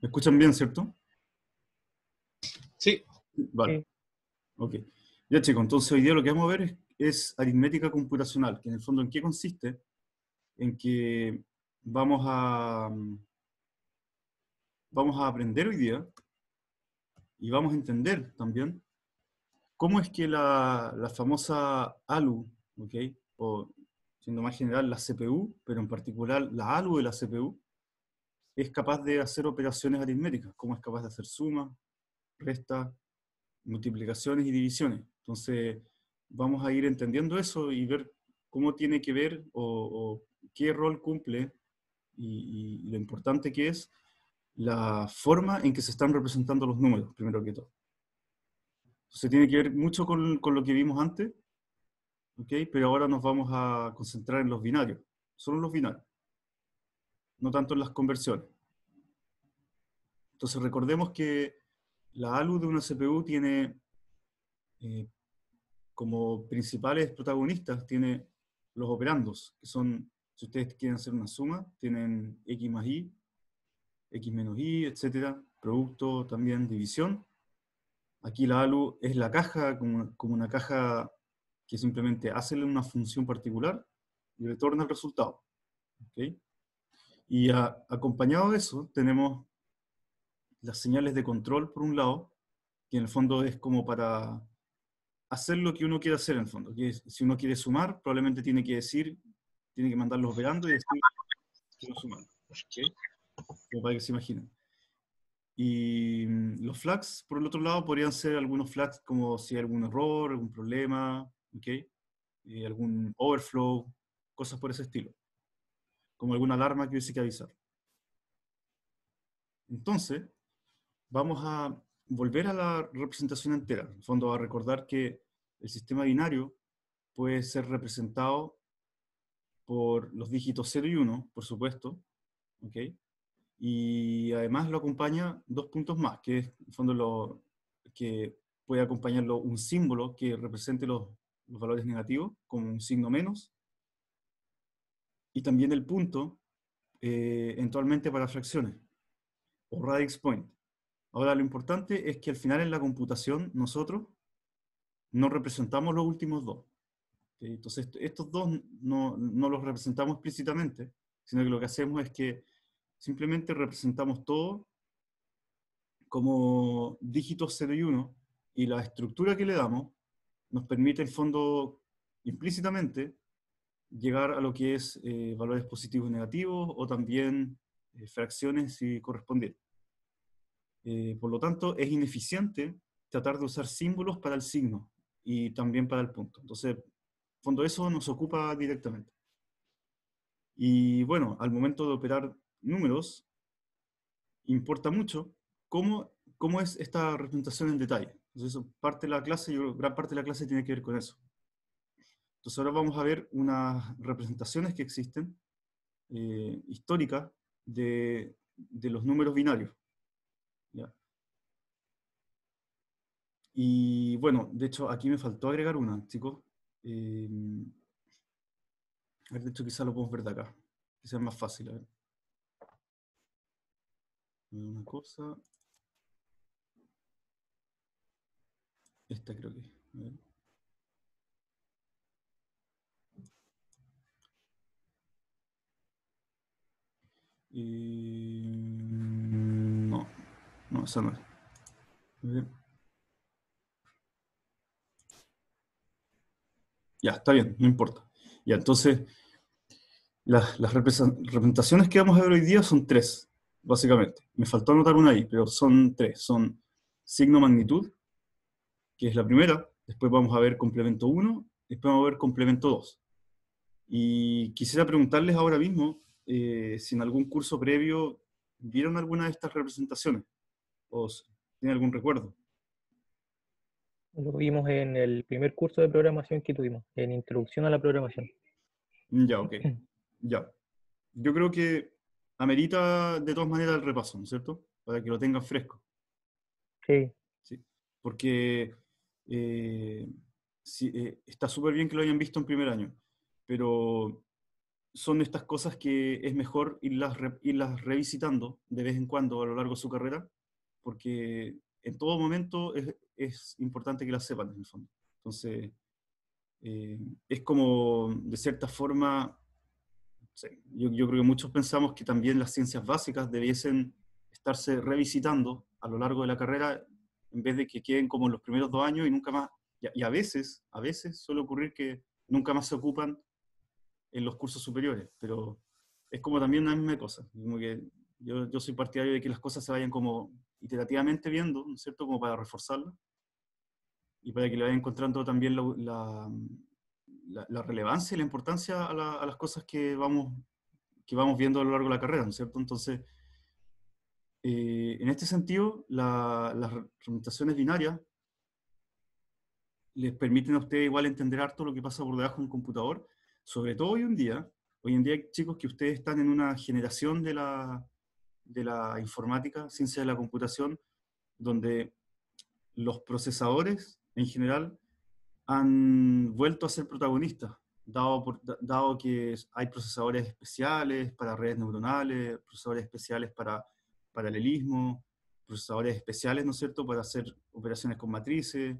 ¿Me escuchan bien, cierto? Sí. Vale. Ok. Ya chicos, entonces hoy día lo que vamos a ver es, aritmética computacional, que en el fondo en qué consiste, en que vamos a, vamos a aprender hoy día y vamos a entender también cómo es que la, la famosa ALU, ¿ok? o siendo más general la CPU, pero en particular la ALU de la CPU, es capaz de hacer operaciones aritméticas, como es capaz de hacer sumas, restas, multiplicaciones y divisiones. Entonces, vamos a ir entendiendo eso y ver cómo tiene que ver o, qué rol cumple y, lo importante que es la forma en que se están representando los números, primero que todo. Se tiene que ver mucho con, con lo que vimos antes, pero ahora nos vamos a concentrar en los binarios, solo en los binarios, no tanto en las conversiones. Entonces recordemos que la ALU de una CPU tiene eh, como principales protagonistas, tiene los operandos, que son, si ustedes quieren hacer una suma, tienen x más y, x menos y, etcétera, producto, también división. Aquí la ALU es la caja, como una caja que simplemente hace una función particular y retorna el resultado. Y acompañado de eso tenemos las señales de control por un lado, que en el fondo es como para hacer lo que uno quiere hacer en el fondo. Que si uno quiere sumar, probablemente tiene que decir, tiene que mandarlos operando y decir, quiero sumar. ¿okay? Como para que se imaginen. Y mm, los flags, por el otro lado, podrían ser algunos flags como si hay algún error, algún problema, ok algún overflow, cosas por ese estilo, como alguna alarma que hubiese que avisar. Entonces, vamos a volver a la representación entera, en el fondo a recordar que el sistema binario puede ser representado por los dígitos 0 y 1, por supuesto, ok y además lo acompaña dos puntos más, que es en fondo lo que puede acompañarlo un símbolo que represente los los valores negativos, como un signo menos. Y también el punto, eh, eventualmente para fracciones, o radix point. Ahora, lo importante es que al final en la computación nosotros no representamos los últimos dos. Entonces, estos dos no, no los representamos explícitamente, sino que lo que hacemos es que simplemente representamos todo como dígitos 0 y 1, y la estructura que le damos nos permite, en fondo, implícitamente, llegar a lo que es eh, valores positivos y negativos o también eh, fracciones si corresponde. Eh, por lo tanto, es ineficiente tratar de usar símbolos para el signo y también para el punto. Entonces, en fondo, eso nos ocupa directamente. Y bueno, al momento de operar números, importa mucho cómo, cómo es esta representación en detalle. Entonces, parte de la clase, gran parte de la clase tiene que ver con eso. Entonces, ahora vamos a ver unas representaciones que existen, eh, históricas, de, los números binarios. Y bueno, de hecho, aquí me faltó agregar una, chicos. Eh, de hecho, quizás lo podemos ver de acá. que sea más fácil. Una cosa. Esta creo que eh, no, no, esa no es. Ya, está bien, no importa. Ya, entonces, las, las representaciones que vamos a ver hoy día son tres, básicamente. Me faltó anotar una ahí, pero son tres. Son signo magnitud, que es la primera, después vamos a ver complemento 1, después vamos a ver complemento 2. Y quisiera preguntarles ahora mismo eh, si en algún curso previo vieron alguna de estas representaciones o tienen algún recuerdo. Lo vimos en el primer curso de programación que tuvimos, en Introducción a la Programación. Mm, ya, ok. Ya. Yo creo que amerita de todas maneras el repaso, ¿no es cierto? Para que lo tengan fresco. Sí. sí. Porque eh, eh, está súper bien que lo hayan visto en primer año, pero son estas cosas que es mejor irlas, revisitando de vez en cuando a lo largo de su carrera, porque en todo momento es, importante que las sepan, en el fondo. Entonces, eh, es como, de cierta forma, yo, creo que muchos pensamos que también las ciencias básicas debiesen estarse revisitando a lo largo de la carrera en vez de que queden como los primeros dos años y nunca más, y a, veces, a veces suele ocurrir que nunca más se ocupan en los cursos superiores, pero es como también la misma cosa, como que yo, yo soy partidario de que las cosas se vayan como iterativamente viendo, ¿no es cierto?, como para reforzarlas y para que le vayan encontrando también la, la, relevancia y la importancia a, las cosas que vamos, que vamos viendo a lo largo de la carrera, ¿no es cierto? Entonces, eh, en este sentido, las representaciones binarias les permiten a ustedes igual entender harto lo que pasa por debajo de un computador, sobre todo hoy en día. Hoy en día, chicos, que ustedes están en una generación de la, de la informática, ciencia de la computación, donde los procesadores en general han vuelto a ser protagonistas, dado, por, dado que hay procesadores especiales para redes neuronales, procesadores especiales para paralelismo, procesadores especiales, ¿no es cierto?, para hacer operaciones con matrices,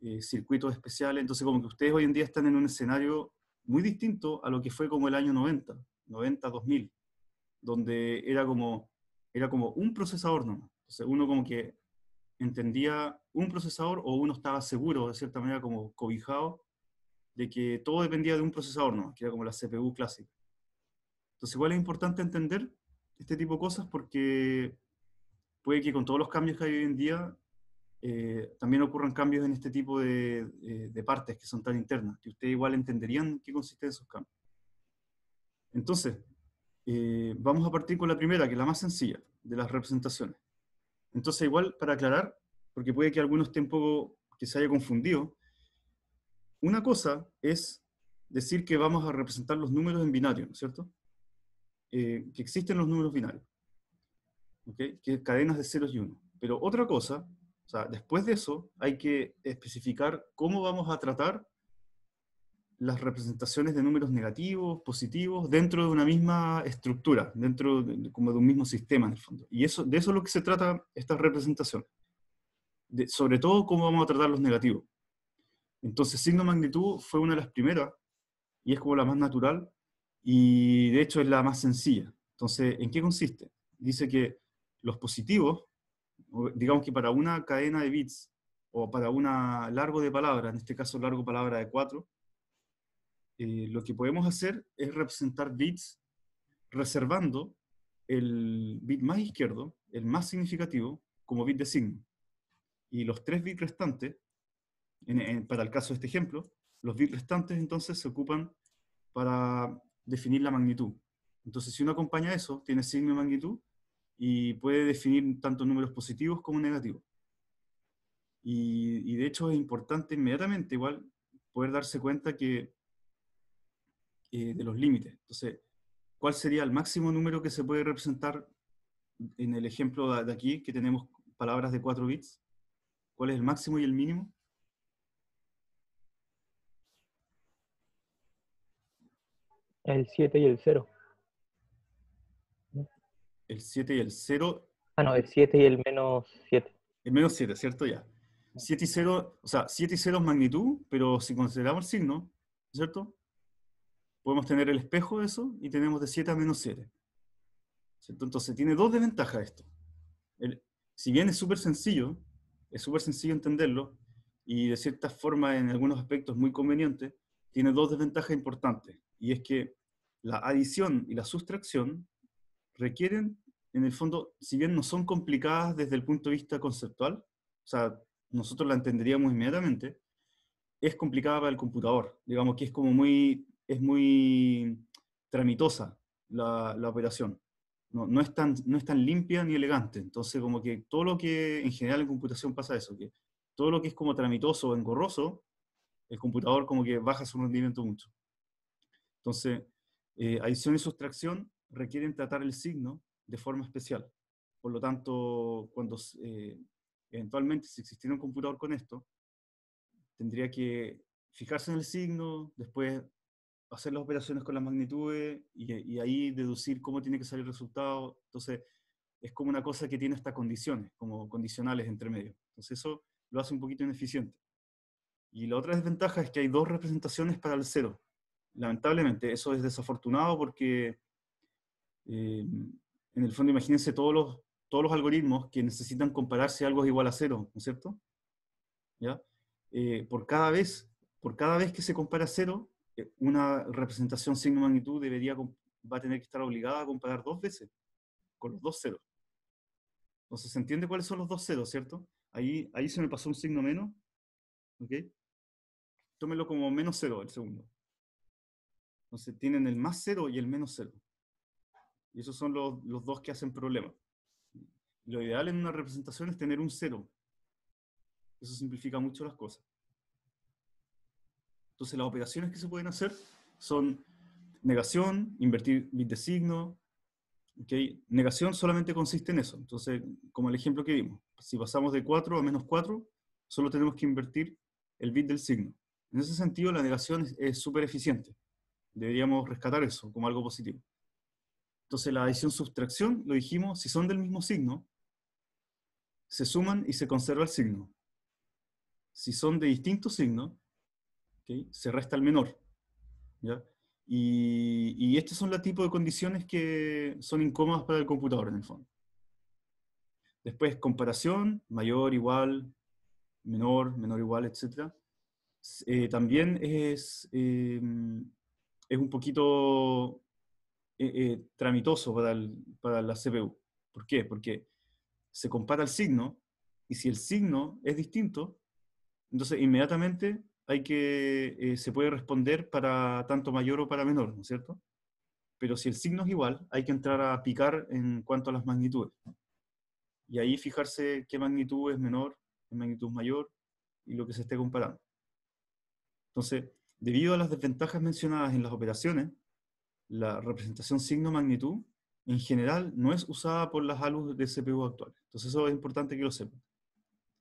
eh, circuitos especiales. Entonces, como que ustedes hoy en día están en un escenario muy distinto a lo que fue como el año 90, 90, 2000, donde era como, era como un procesador no Entonces, uno como que entendía un procesador o uno estaba seguro, de cierta manera, como cobijado, de que todo dependía de un procesador no que era como la CPU clásica. Entonces, igual es importante entender este tipo de cosas porque puede que con todos los cambios que hay hoy en día eh, también ocurran cambios en este tipo eh, de, partes que son tan internas, que ustedes igual entenderían qué consisten esos cambios. Entonces, eh, vamos a partir con la primera, que es la más sencilla, de las representaciones. Entonces, igual, para aclarar, porque puede que algunos estén poco, que se haya confundido, una cosa es decir que vamos a representar los números en binario, ¿no es cierto? Eh, que existen los números binarios, que cadenas de ceros y uno. Pero otra cosa, o sea, después de eso hay que especificar cómo vamos a tratar las representaciones de números negativos, positivos, dentro de una misma estructura, dentro como de un mismo sistema en el fondo. Y eso, de eso es lo que se trata esta representación. sobre todo cómo vamos a tratar los negativos. Entonces, signo magnitud fue una de las primeras, y es como la más natural, y de hecho es la más sencilla. Entonces, ¿en qué consiste? Dice que los positivos, digamos que para una cadena de bits o para una largo de palabra en este caso largo palabra de 4, eh, lo que podemos hacer es representar bits reservando el bit más izquierdo, el más significativo, como bit de signo. Y los tres bits restantes, para el caso de este ejemplo, los bits restantes entonces se ocupan para definir la magnitud. Entonces, si uno acompaña eso, tiene signo y magnitud y puede definir tanto números positivos como negativos. Y, de hecho es importante inmediatamente igual poder darse cuenta que eh, de los límites. Entonces, ¿cuál sería el máximo número que se puede representar en el ejemplo de aquí, que tenemos palabras de 4 bits? ¿Cuál es el máximo y el mínimo? El 7 y el 0. El 7 y el 0. Ah, no, el 7 y el menos 7. El menos 7, ¿cierto? Ya. 7 y 0, o sea, 7 y 0 es magnitud, pero si consideramos el signo, ¿cierto? Podemos tener el espejo de eso y tenemos de 7 a menos 7. ¿Cierto? Entonces tiene dos desventajas esto. si bien es súper sencillo, es súper sencillo entenderlo y de cierta forma en algunos aspectos muy conveniente, tiene dos desventajas importantes y es que la adición y la sustracción requieren, en el fondo, si bien no son complicadas desde el punto de vista conceptual, o sea, nosotros la entenderíamos inmediatamente, es complicada para el computador, digamos que es como muy, es muy tramitosa la, operación. No, no, es tan, no es tan limpia ni elegante. Entonces, como que todo lo que en general en computación pasa eso, que todo lo que es como tramitoso o engorroso, el computador como que baja su rendimiento mucho. Entonces, eh, adición y sustracción requieren tratar el signo de forma especial. Por lo tanto, cuando eh, eventualmente si existiera un computador con esto, tendría que fijarse en el signo, después hacer las operaciones con las magnitudes y, ahí deducir cómo tiene que salir el resultado. Entonces, es como una cosa que tiene estas condiciones, como condicionales entre medio. Entonces, eso lo hace un poquito ineficiente. Y la otra desventaja es que hay dos representaciones para el cero lamentablemente, eso es desafortunado porque eh, en el fondo imagínense todos los, todos los algoritmos que necesitan compararse algo es igual a cero, ¿no es cierto? ¿Ya? Eh, por, cada vez, por cada vez que se compara cero, eh, una representación signo magnitud debería, va a tener que estar obligada a comparar dos veces con los dos ceros. Entonces se entiende cuáles son los dos ceros, ¿cierto? Ahí, ahí se me pasó un signo menos, ¿ok? Tómelo como menos cero el segundo. Entonces tienen el más cero y el menos cero. Y esos son los, dos que hacen problema. Lo ideal en una representación es tener un cero. Eso simplifica mucho las cosas. Entonces las operaciones que se pueden hacer son negación, invertir bit de signo. ¿okay? Negación solamente consiste en eso. Entonces, como el ejemplo que vimos, si pasamos de 4 a menos 4, solo tenemos que invertir el bit del signo. En ese sentido, la negación es súper eficiente. Deberíamos rescatar eso como algo positivo. Entonces la adición sustracción lo dijimos, si son del mismo signo, se suman y se conserva el signo. Si son de distinto signo, se resta el menor. ¿ya? Y, y estas son los tipos de condiciones que son incómodas para el computador en el fondo. Después comparación, mayor, igual, menor, menor, igual, etc. Eh, también es, eh, es un poquito eh, eh, tramitoso para, para la CPU. ¿Por qué? Porque se compara el signo y si el signo es distinto, entonces inmediatamente hay que, eh, se puede responder para tanto mayor o para menor, ¿no es cierto? Pero si el signo es igual, hay que entrar a picar en cuanto a las magnitudes. Y ahí fijarse qué magnitud es menor, qué magnitud es mayor y lo que se esté comparando. Entonces, Debido a las desventajas mencionadas en las operaciones, la representación signo-magnitud en general no es usada por las ALUs de CPU actuales. Entonces eso es importante que lo sepan.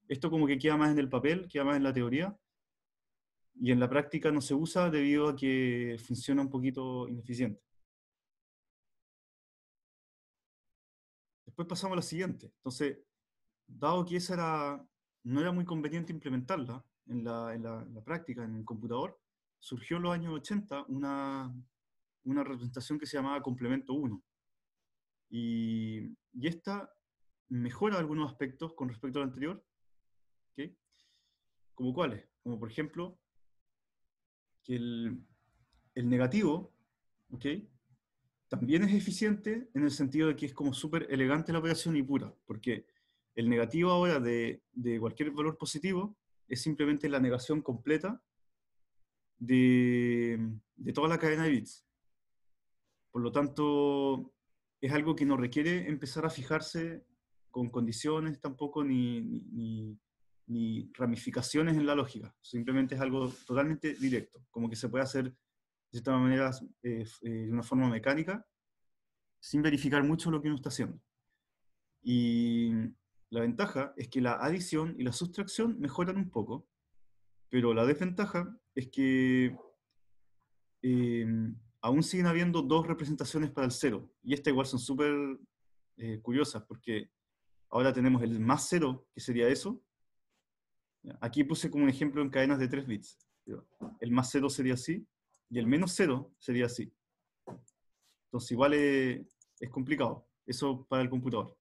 Esto como que queda más en el papel, queda más en la teoría, y en la práctica no se usa debido a que funciona un poquito ineficiente. Después pasamos a la siguiente. Entonces, dado que esa era, no era muy conveniente implementarla en la práctica, en el computador, surgió en los años 80 una, representación que se llamaba Complemento 1. Y, y esta mejora algunos aspectos con respecto al anterior. ¿okay? ¿Como cuáles? Como por ejemplo, que el, negativo ¿okay? también es eficiente en el sentido de que es como súper elegante la operación y pura, porque el negativo ahora de, de cualquier valor positivo es simplemente la negación completa de, toda la cadena de bits. Por lo tanto, es algo que no requiere empezar a fijarse con condiciones tampoco ni, ramificaciones en la lógica. Simplemente es algo totalmente directo, como que se puede hacer de cierta manera, eh, eh, de una forma mecánica, sin verificar mucho lo que uno está haciendo. Y la ventaja es que la adición y la sustracción mejoran un poco, pero la desventaja es que em, aún siguen habiendo dos representaciones para el cero. Y estas igual son súper eh, curiosas porque ahora tenemos el más cero, que sería eso. Aquí puse como un ejemplo en cadenas de 3 bits. El más cero sería así y el menos cero sería así. Entonces igual es complicado. Eso para el computador.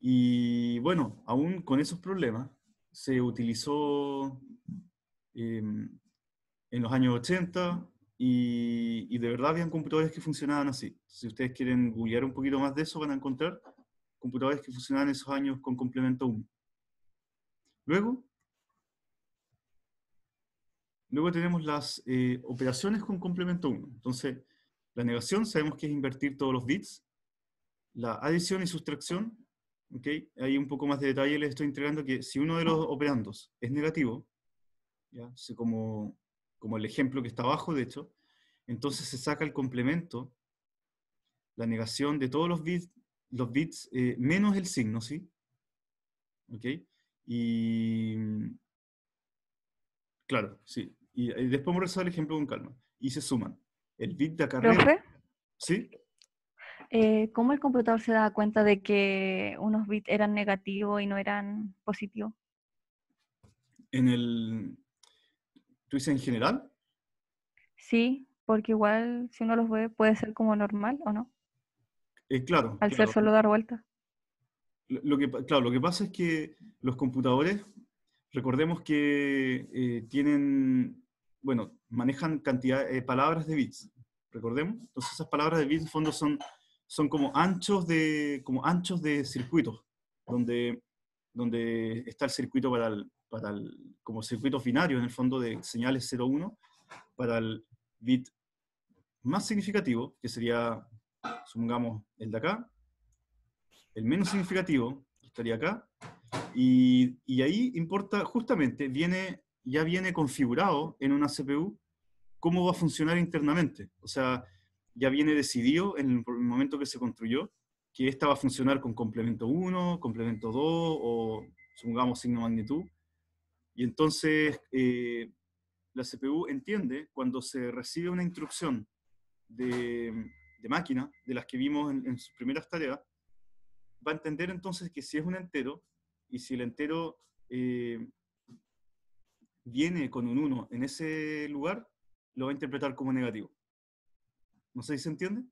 Y bueno, aún con esos problemas, se utilizó em, en los años 80 y, de verdad habían computadores que funcionaban así. Si ustedes quieren googlear un poquito más de eso, van a encontrar computadores que funcionaban esos años con complemento 1. Luego, luego tenemos las eh, operaciones con complemento 1. Entonces, la negación sabemos que es invertir todos los bits. La adición y sustracción ¿Ok? Ahí un poco más de detalle les estoy entregando que si uno de los operandos es negativo, ¿ya? como, como el ejemplo que está abajo, de hecho, entonces se saca el complemento, la negación de todos los bits, los bits eh, menos el signo, ¿sí? ¿Ok? Y... Claro, sí. Y, después vamos a resolver el ejemplo con calma. Y se suman. El bit de acarreo... ¿Sí? Eh, ¿cómo el computador se da cuenta de que unos bits eran negativos y no eran positivos? En el... ¿Tú dices en general? Sí, porque igual si uno los ve puede ser como normal o no. Eh, claro. Al ser solo dar vuelta. Lo que, claro, lo que pasa es que los computadores, recordemos que eh, tienen, bueno, manejan cantidad, palabras de bits, recordemos. Entonces esas palabras de bits en fondo son son como anchos de, como anchos de circuitos, donde, donde está el circuito para el, para como circuitos binarios en el fondo de señales 0-1, para el bit más significativo, que sería, supongamos, el de acá, el menos significativo, estaría acá, y, ahí importa, justamente, viene, ya viene configurado en una CPU cómo va a funcionar internamente. O sea, ya viene decidido en el momento que se construyó que esta va a funcionar con complemento 1, complemento 2 o sumamos signo magnitud. Y entonces eh, la CPU entiende cuando se recibe una instrucción de, máquina, de las que vimos en, sus primeras tareas, va a entender entonces que si es un entero y si el entero eh, viene con un 1 en ese lugar, lo va a interpretar como negativo. No sé si se entiende.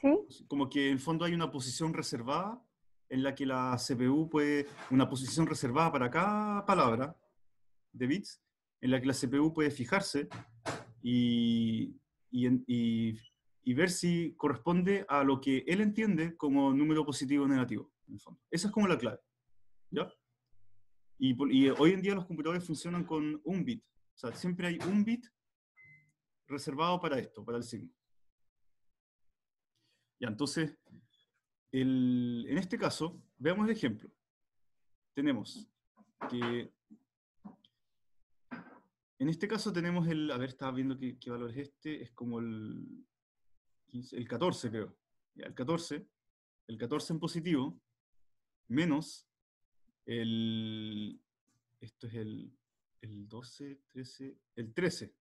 ¿Sí? Pues, como que en fondo hay una posición reservada en la que la CPU puede, una posición reservada para cada palabra de bits, en la que la CPU puede fijarse y, y, ver si corresponde a lo que él entiende como número positivo o negativo. En Esa es como la clave. ¿ya? y, hoy en día los computadores funcionan con un bit. O sea, siempre hay un bit reservado para esto, para el signo. Ya, entonces, en este caso, veamos el ejemplo. Tenemos que... En este caso tenemos el... A ver, estaba viendo qué, valor es este. Es como el... el 14, creo. Ya, el 14. El 14 en positivo. Menos el... Esto es el el 12, 13, el 13.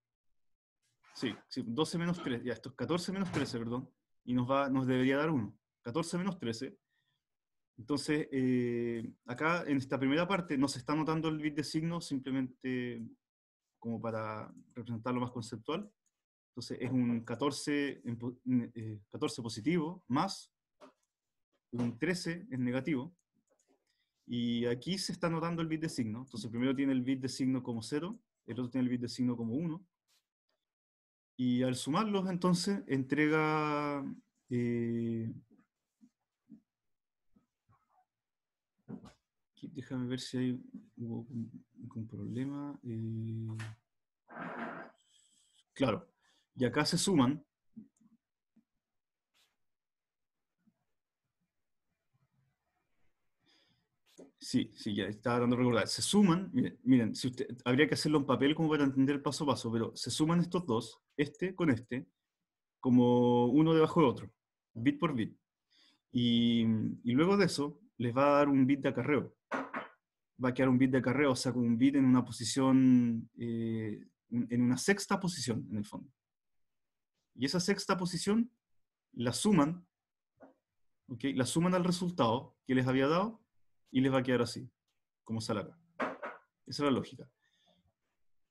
Sí, 12 menos 13, ya, esto es 14 menos 13, perdón, y nos, va, nos debería dar 1. 14 menos 13. Entonces, eh, acá en esta primera parte no está notando el bit de signo, simplemente como para representarlo más conceptual. Entonces es un 14, 14 eh, positivo más un 13 en negativo. Y aquí se está notando el bit de signo. Entonces, primero tiene el bit de signo como 0, el otro tiene el bit de signo como 1. Y al sumarlos, entonces, entrega... Eh, déjame ver si hay hubo algún problema. Eh, claro. Y acá se suman Sí, sí, ya está dando recordar. Se suman, miren, si usted, habría que hacerlo en papel como para entender paso a paso, pero se suman estos dos, este con este, como uno debajo de otro, bit por bit. Y, luego de eso, les va a dar un bit de acarreo. Va a quedar un bit de acarreo, o sea, con un bit en una posición, eh, en una sexta posición, en el fondo. Y esa sexta posición la suman, ¿ok? La suman al resultado que les había dado y les va a quedar así, como sale acá. Esa es la lógica.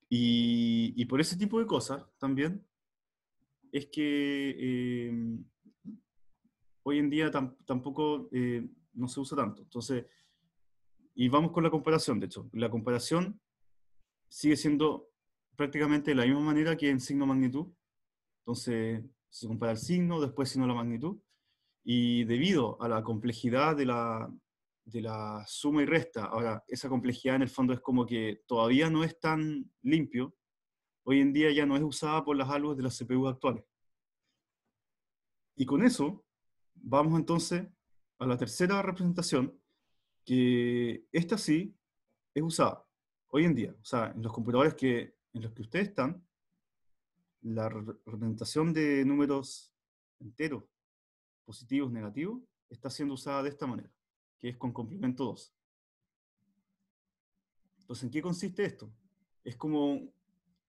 Y, por ese tipo de cosas también es que eh, hoy en día tampoco eh, no se usa tanto. Entonces, y vamos con la comparación, de hecho. La comparación sigue siendo prácticamente de la misma manera que en signo magnitud. Entonces, se compara el signo, después sino la magnitud. Y debido a la complejidad de la, de la suma y resta. Ahora, esa complejidad en el fondo es como que todavía no es tan limpio. Hoy en día ya no es usada por las algos de las CPU actuales. Y con eso, vamos entonces a la tercera representación, que esta sí es usada hoy en día. O sea, en los computadores que, en los que ustedes están, la representación de números enteros, positivos, negativos, está siendo usada de esta manera que es con complemento 2. Entonces, ¿en qué consiste esto? Es como,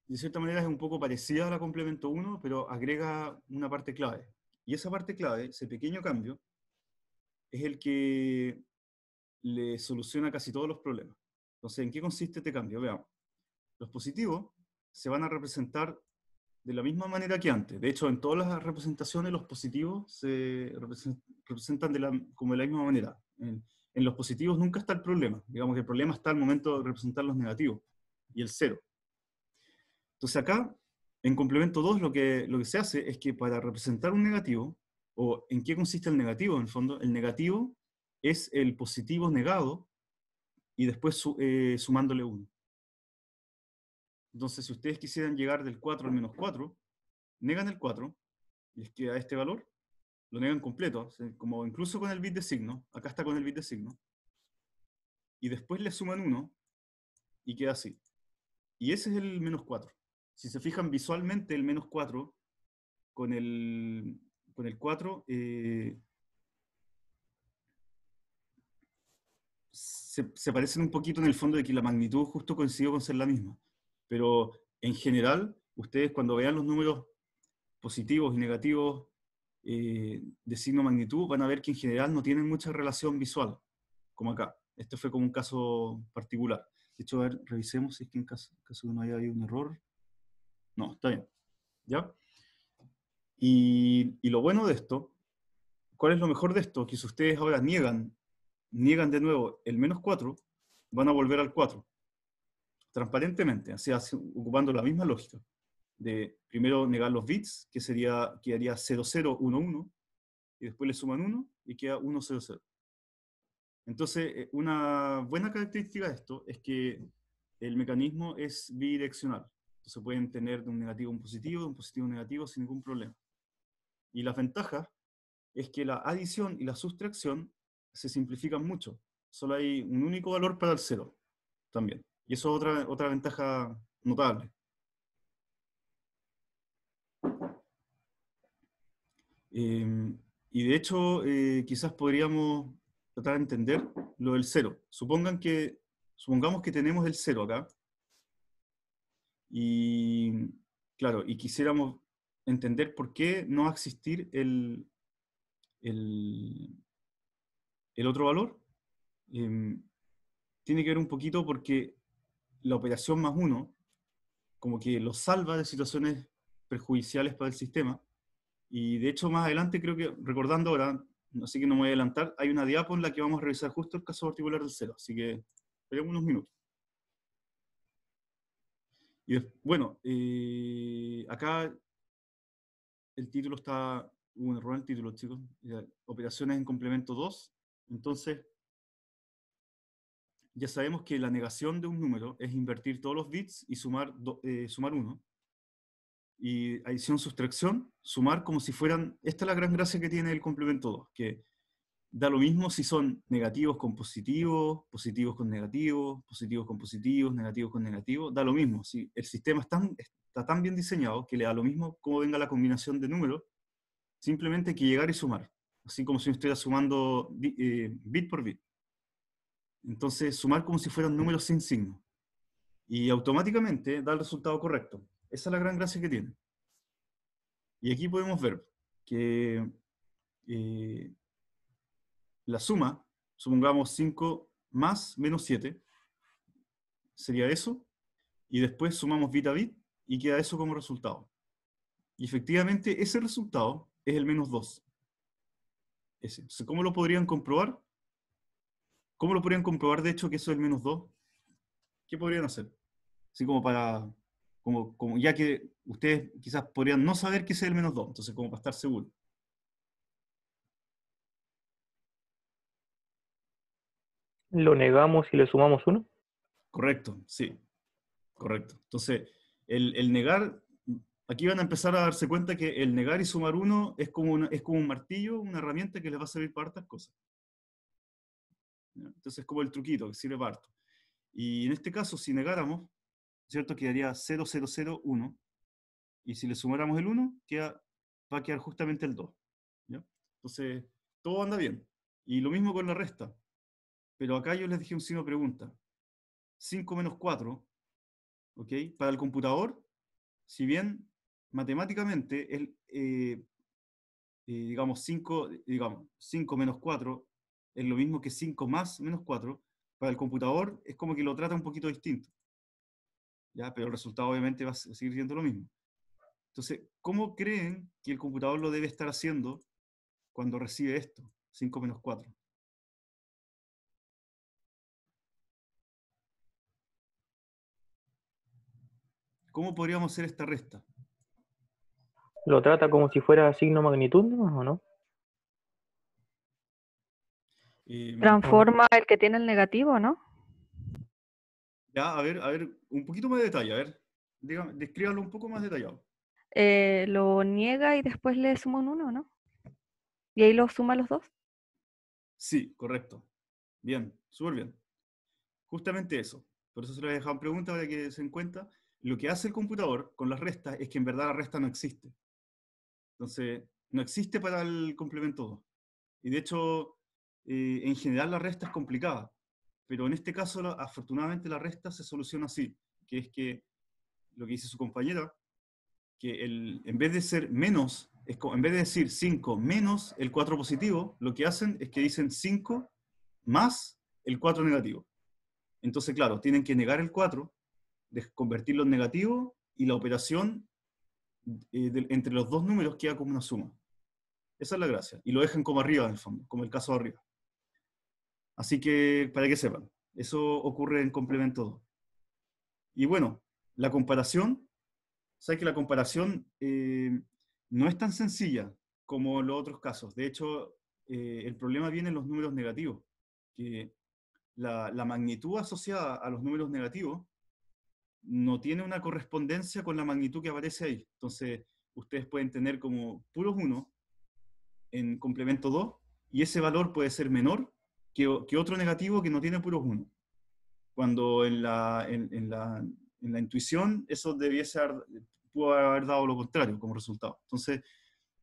de cierta manera, es un poco parecida a la complemento 1, pero agrega una parte clave. Y esa parte clave, ese pequeño cambio, es el que le soluciona casi todos los problemas. Entonces, ¿en qué consiste este cambio? Veamos. Los positivos se van a representar de la misma manera que antes. De hecho, en todas las representaciones los positivos se representan de la, como de la misma manera. En, los positivos nunca está el problema. Digamos que el problema está al momento de representar los negativos y el cero. Entonces acá, en complemento 2, lo que, lo que se hace es que para representar un negativo, o en qué consiste el negativo en el fondo, el negativo es el positivo negado y después eh, sumándole 1. Entonces, si ustedes quisieran llegar del 4 al menos 4, negan el 4, les queda este valor, lo negan completo, como incluso con el bit de signo, acá está con el bit de signo, y después le suman uno y queda así. Y ese es el menos 4. Si se fijan visualmente, el menos 4 con el, con el 4 eh, se, parecen un poquito en el fondo de que la magnitud justo coincidió con ser la misma. Pero en general, ustedes cuando vean los números positivos y negativos eh, de signo magnitud, van a ver que en general no tienen mucha relación visual, como acá. Este fue como un caso particular. De hecho, a ver, revisemos si es que en caso, no haya habido un error. No, está bien. ¿Ya? Y, lo bueno de esto, ¿cuál es lo mejor de esto? Que si ustedes ahora niegan, niegan de nuevo el menos 4, van a volver al 4. Transparentemente, así ocupando la misma lógica de primero negar los bits, que sería, quedaría 0011, y después le suman 1 y queda 100. Entonces, eh, una buena característica de esto es que el mecanismo es bidireccional. Entonces pueden tener de un negativo a un positivo, de un positivo a un negativo sin ningún problema. Y la ventaja es que la adición y la sustracción se simplifican mucho. Solo hay un único valor para el cero también. Y eso es otra, otra ventaja notable. Em, y de hecho, eh, quizás podríamos tratar de entender lo del cero. Supongan que, supongamos que tenemos el cero acá. Y claro, y quisiéramos entender por qué no va a existir el, el, otro valor. Em, tiene que ver un poquito porque la operación más uno, como que lo salva de situaciones perjudiciales para el sistema, y de hecho, más adelante, creo que, recordando ahora, así que no me voy a adelantar, hay una diapo en la que vamos a revisar justo el caso particular del cero, así que esperemos unos minutos. Y bueno, eh, acá el título está, hubo un error en el título, chicos, operaciones en complemento 2, entonces ya sabemos que la negación de un número es invertir todos los bits y sumar, eh, sumar uno y adición, sustracción, sumar como si fueran, esta es la gran gracia que tiene el complemento 2, que da lo mismo si son negativos con positivos, positivos con negativos, positivos con positivos, negativos con negativos, da lo mismo. Si el sistema está tan bien diseñado que le da lo mismo cómo venga la combinación de números, simplemente hay que llegar y sumar, así como si estuviera sumando eh, bit por bit. Entonces, sumar como si fueran números sin signo. Y automáticamente da el resultado correcto. Esa es la gran gracia que tiene. Y aquí podemos ver que eh, la suma, supongamos 5 más menos 7, sería eso, y después sumamos bit a bit y queda eso como resultado. Y efectivamente ese resultado es el menos 2. ¿Cómo lo podrían comprobar? ¿Cómo lo podrían comprobar de hecho que eso es el menos 2? ¿Qué podrían hacer? Así como para como, como, ya que ustedes quizás podrían no saber que es el menos 2, entonces como para estar seguro. ¿Lo negamos y le sumamos 1? Correcto, sí. Correcto. Entonces, el, negar, aquí van a empezar a darse cuenta que el negar y sumar 1 es, como es como un martillo, una herramienta que les va a servir para hartas cosas. Entonces, es como el truquito que sirve para harto. Y en este caso, si negáramos, ¿cierto? Quedaría 1. Y si le sumáramos el 1, va a quedar justamente el 2. Entonces, todo anda bien. Y lo mismo con la resta. Pero acá yo les dije un signo pregunta. 5 menos 4, ¿ok? Para el computador, si bien matemáticamente, eh, eh, digamos, 5, digamos, 5 menos 4 es lo mismo que 5 más menos 4, para el computador es como que lo trata un poquito distinto pero el resultado obviamente va a seguir siendo lo mismo. Entonces, ¿cómo creen que el computador lo debe estar haciendo cuando recibe esto, 5 menos 4? ¿Cómo podríamos hacer esta resta? ¿Lo trata como si fuera signo magnitud o no? Transforma el que tiene el negativo, ¿no? Ya, a ver, a ver, un poquito más de detalle, a ver, dígame, descríbalo un poco más detallado. Eh, lo niega y después le suma un 1, ¿no? Y ahí lo suma los dos. Sí, correcto. Bien, súper bien. Justamente eso. Por eso se lo he dejado en pregunta para que se den cuenta. Lo que hace el computador con las restas es que en verdad la resta no existe. Entonces, no existe para el complemento 2. Y de hecho, eh, en general la resta es complicada. Pero en este caso, afortunadamente, la resta se soluciona así, que es que lo que dice su compañera, que el, en vez de ser menos, es, en vez de decir 5 menos el 4 positivo, lo que hacen es que dicen 5 más el 4 negativo. Entonces, claro, tienen que negar el 4, convertirlo en negativo y la operación eh, entre los dos números queda como una suma. Esa es la gracia. Y lo dejan como arriba, fondo, como el caso de arriba. Así que para que sepan, eso ocurre en complemento 2. Y bueno, la comparación, ¿saben que la comparación eh, no es tan sencilla como los otros casos. De hecho, eh, el problema viene en los números negativos, que la, la magnitud asociada a los números negativos no tiene una correspondencia con la magnitud que aparece ahí. Entonces, ustedes pueden tener como puros 1 en complemento 2 y ese valor puede ser menor que, otro negativo que no tiene puros uno. Cuando en la, en, la, en la intuición eso debiese haber, haber dado lo contrario como resultado. Entonces,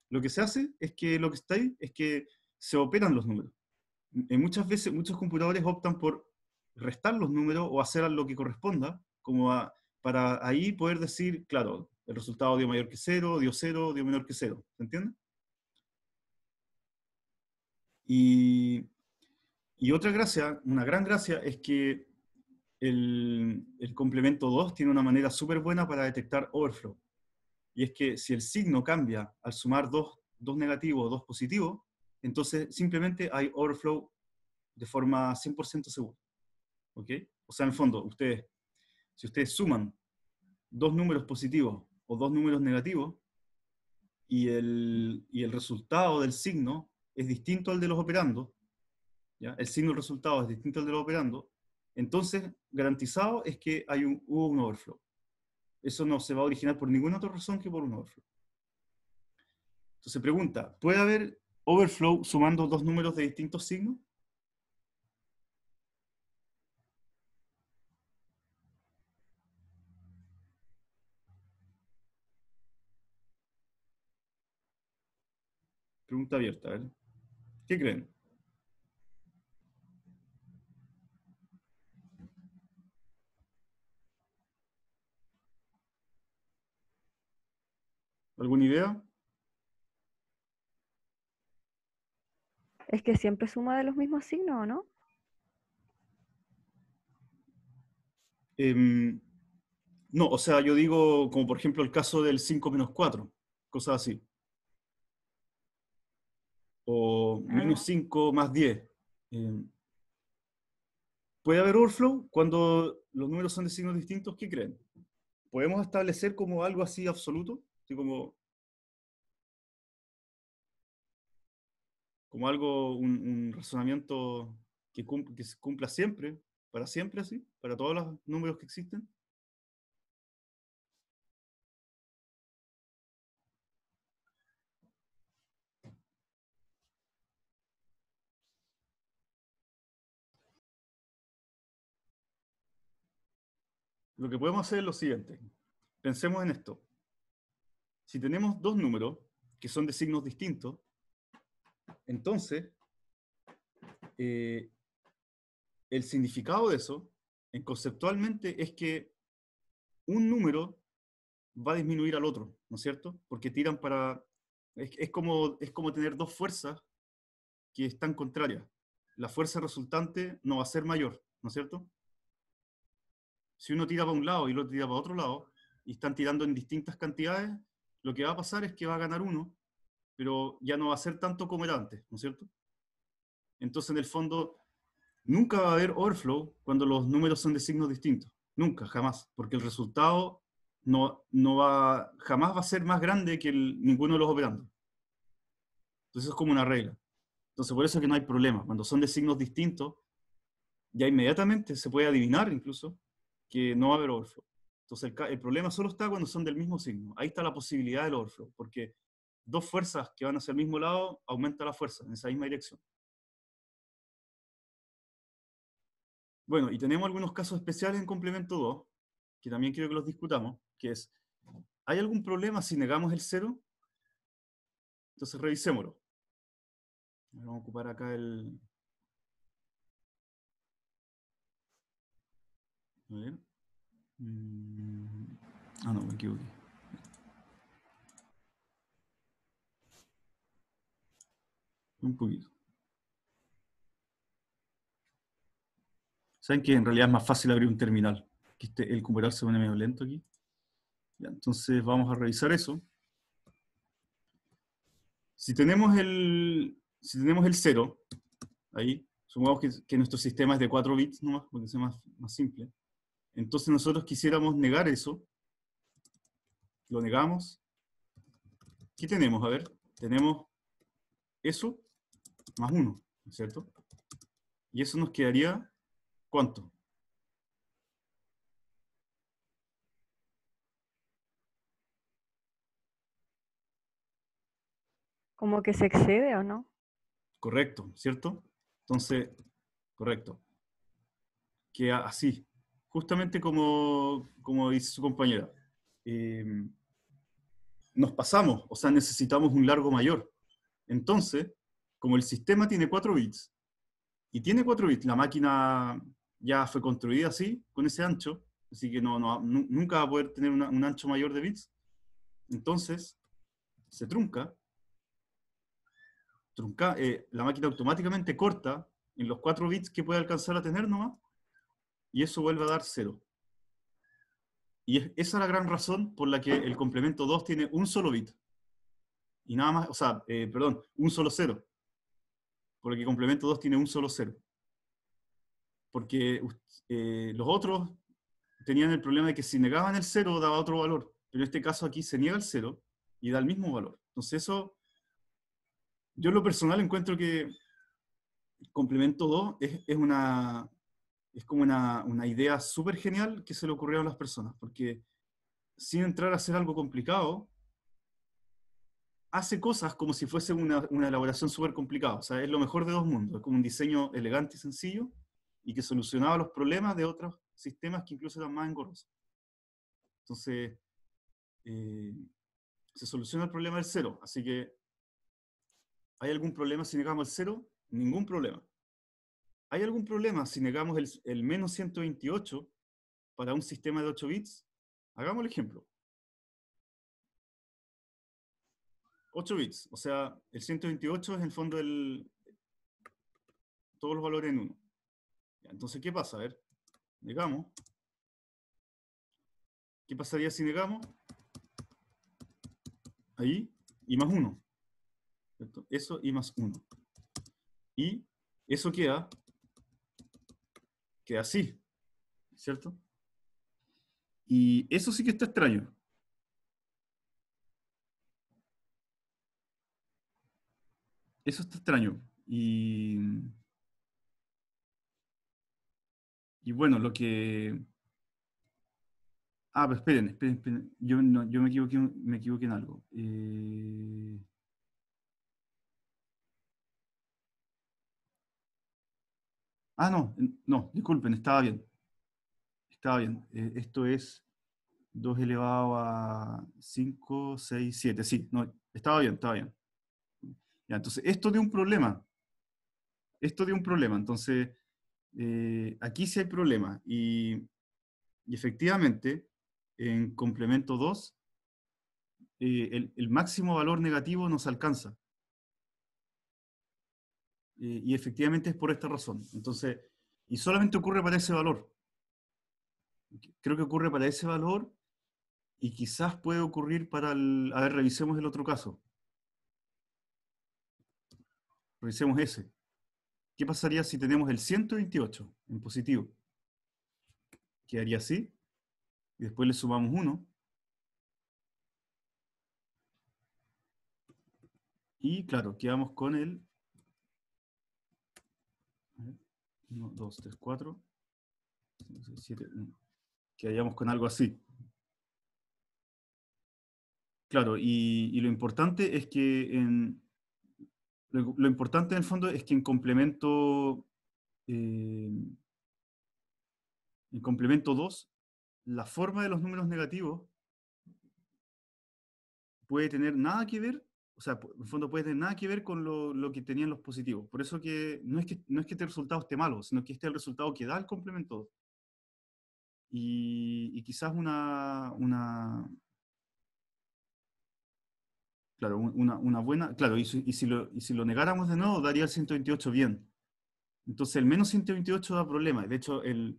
lo que se hace es que lo que está ahí es que se operan los números. En muchas veces, muchos computadores optan por restar los números o hacer lo que corresponda, como para ahí poder decir, claro, el resultado dio mayor que cero, dio cero, dio menor que cero. ¿Se entiende? Y y otra gracia, una gran gracia, es que el, complemento 2 tiene una manera súper buena para detectar overflow. Y es que si el signo cambia al sumar dos, dos negativos o dos positivos, entonces simplemente hay overflow de forma 100% segura. ¿Ok? O sea, en el fondo, ustedes, si ustedes suman dos números positivos o dos números negativos y el, y el resultado del signo es distinto al de los operandos, el signo del resultado es distinto al de lo operando, entonces garantizado es que hay hubo un overflow. Eso no se va a originar por ninguna otra razón que por un overflow. Entonces pregunta, ¿puede haber overflow sumando dos números de distintos signos? Pregunta abierta, ¿Qué creen? ¿Alguna idea? Es que siempre suma de los mismos signos, o ¿no? Em, no, o sea, yo digo como por ejemplo el caso del 5 menos 4, cosas así. O ah. menos 5 más 10. Em, ¿Puede haber overflow cuando los números son de signos distintos? ¿Qué creen? ¿Podemos establecer como algo así absoluto? como, algo, un, razonamiento que, se cumpla siempre, para siempre así, para todos los números que existen. Lo que podemos hacer es lo siguiente. Pensemos en esto si tenemos dos números que son de signos distintos, entonces eh, el significado de eso, en conceptualmente, es que un número va a disminuir al otro, ¿no es cierto? Porque tiran para... Es, como, es como tener dos fuerzas que están contrarias. La fuerza resultante no va a ser mayor, ¿no es cierto? Si uno tira para un lado y lo otro tira para otro lado, y están tirando en distintas cantidades, lo que va a pasar es que va a ganar uno, pero ya no va a ser tanto como era antes, ¿no es cierto? Entonces, en el fondo, nunca va a haber overflow cuando los números son de signos distintos. Nunca, jamás. Porque el resultado no, no va, jamás va a ser más grande que el, ninguno de los operandos. Entonces, es como una regla. Entonces, por eso es que no hay problema. Cuando son de signos distintos, ya inmediatamente se puede adivinar incluso que no va a haber overflow. Entonces el, problema solo está cuando son del mismo signo. Ahí está la posibilidad del overflow, porque dos fuerzas que van hacia el mismo lado aumenta la fuerza en esa misma dirección. Bueno, y tenemos algunos casos especiales en complemento 2, que también quiero que los discutamos, que es, ¿hay algún problema si negamos el cero? Entonces revisémoslo. Vamos a ocupar acá el... A Mm. Ah, no, me equivoqué. Un poquito. ¿Saben que en realidad es más fácil abrir un terminal? Que este, el cumeral se pone medio lento aquí. Ya, entonces vamos a revisar eso. Si tenemos el, si tenemos el cero, ahí, supongamos que, nuestro sistema es de 4 bits nomás, porque es más, más simple. Entonces nosotros quisiéramos negar eso. Lo negamos. ¿Qué tenemos? A ver, tenemos eso más uno, ¿cierto? Y eso nos quedaría, ¿cuánto? Como que se excede o no. Correcto, ¿cierto? Entonces, correcto. Queda así justamente como, dice su compañera, eh, nos pasamos, o sea, necesitamos un largo mayor. Entonces, como el sistema tiene 4 bits, y tiene 4 bits, la máquina ya fue construida así, con ese ancho, así que no, no nunca va a poder tener un ancho mayor de bits. Entonces, se trunca, trunca eh, la máquina automáticamente corta en los 4 bits que puede alcanzar a tener nomás, y eso vuelve a dar cero. Y esa es la gran razón por la que el complemento 2 tiene un solo bit. Y nada más, o sea, eh, perdón, un solo cero. Porque el complemento 2 tiene un solo cero. Porque eh, los otros tenían el problema de que si negaban el cero daba otro valor. Pero en este caso aquí se niega el cero y da el mismo valor. Entonces eso, yo en lo personal encuentro que complemento 2 es una, es como una, idea súper genial que se le ocurrió a las personas, porque sin entrar a hacer algo complicado, hace cosas como si fuese una, elaboración súper complicada. O sea, es lo mejor de dos mundos. Es como un diseño elegante y sencillo y que solucionaba los problemas de otros sistemas que incluso eran más engorrosos. Entonces, eh, se soluciona el problema del cero. Así que, ¿hay algún problema si negamos el cero? Ningún problema. ¿Hay algún problema si negamos el, menos 128 para un sistema de 8 bits? Hagamos el ejemplo. 8 bits, o sea, el 128 es en el fondo el, todos los valores en 1. Entonces, ¿qué pasa? A ver, negamos. ¿Qué pasaría si negamos? Ahí, y más 1. Eso y más 1. Y eso queda que así, ¿cierto? Y eso sí que está extraño. Eso está extraño. Y, y bueno, lo que... Ah, pero esperen, esperen, esperen. Yo, no, yo me, equivoqué, me equivoqué en algo. Eh... Ah, no, no, disculpen, estaba bien. Estaba bien. Eh, esto es 2 elevado a 5, 6, 7. Sí, no, estaba bien, estaba bien. Ya, entonces, esto de un problema. Esto de un problema. Entonces, eh, aquí sí hay problema. Y, efectivamente, en complemento 2, eh, el, el máximo valor negativo nos alcanza. Eh, y efectivamente es por esta razón. Entonces, y solamente ocurre para ese valor. Creo que ocurre para ese valor y quizás puede ocurrir para el... A ver, revisemos el otro caso. Revisemos ese. ¿Qué pasaría si tenemos el 128 en positivo? Quedaría así. Y después le sumamos 1. Y claro, quedamos con el 1, 2, 3, 4, 5, 6, 7, 1. Quedaríamos con algo así. Claro, y, y lo importante es que en, lo, lo, importante en el fondo es que en complemento eh, en complemento 2 la forma de los números negativos puede tener nada que ver o sea, en el fondo puede tener nada que ver con lo, que tenían los positivos. Por eso que no es que, no es que este resultado esté malo, sino que este es el resultado que da el complemento. Y, quizás una, claro, una, buena, claro, y, y, si lo, negáramos de nuevo, daría el 128 bien. Entonces el menos 128 da problemas. De hecho, el,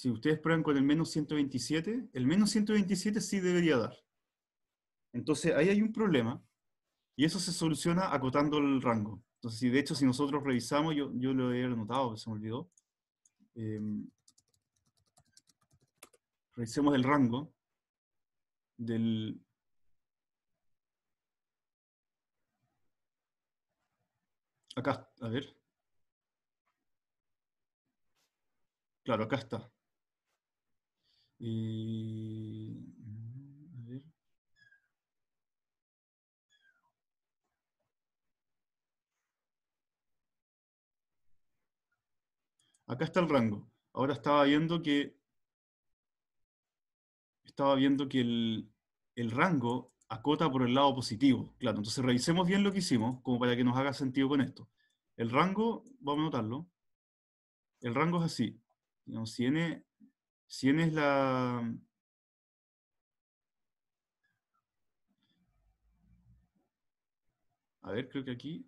si ustedes prueban con el menos 127, el menos 127 sí debería dar. Entonces ahí hay un problema y eso se soluciona acotando el rango. Entonces, si de hecho, si nosotros revisamos, yo, yo lo había anotado, se me olvidó. Em, revisemos el rango del... Acá, a ver. Claro, acá está. Mm, Acá está el rango. Ahora estaba viendo que estaba viendo que el, rango acota por el lado positivo. Claro, entonces revisemos bien lo que hicimos, como para que nos haga sentido con esto. El rango, vamos a notarlo. El rango es así. si n en es la... A ver, creo que aquí,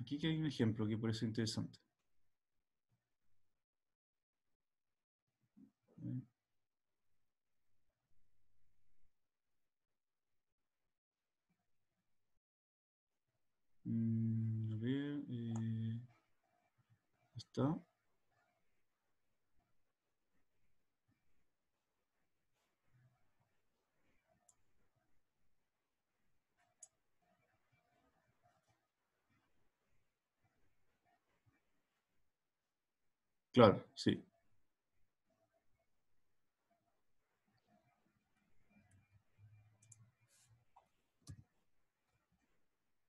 aquí que hay un ejemplo que parece interesante. Mm, a ver, eh, está. Claro, sí.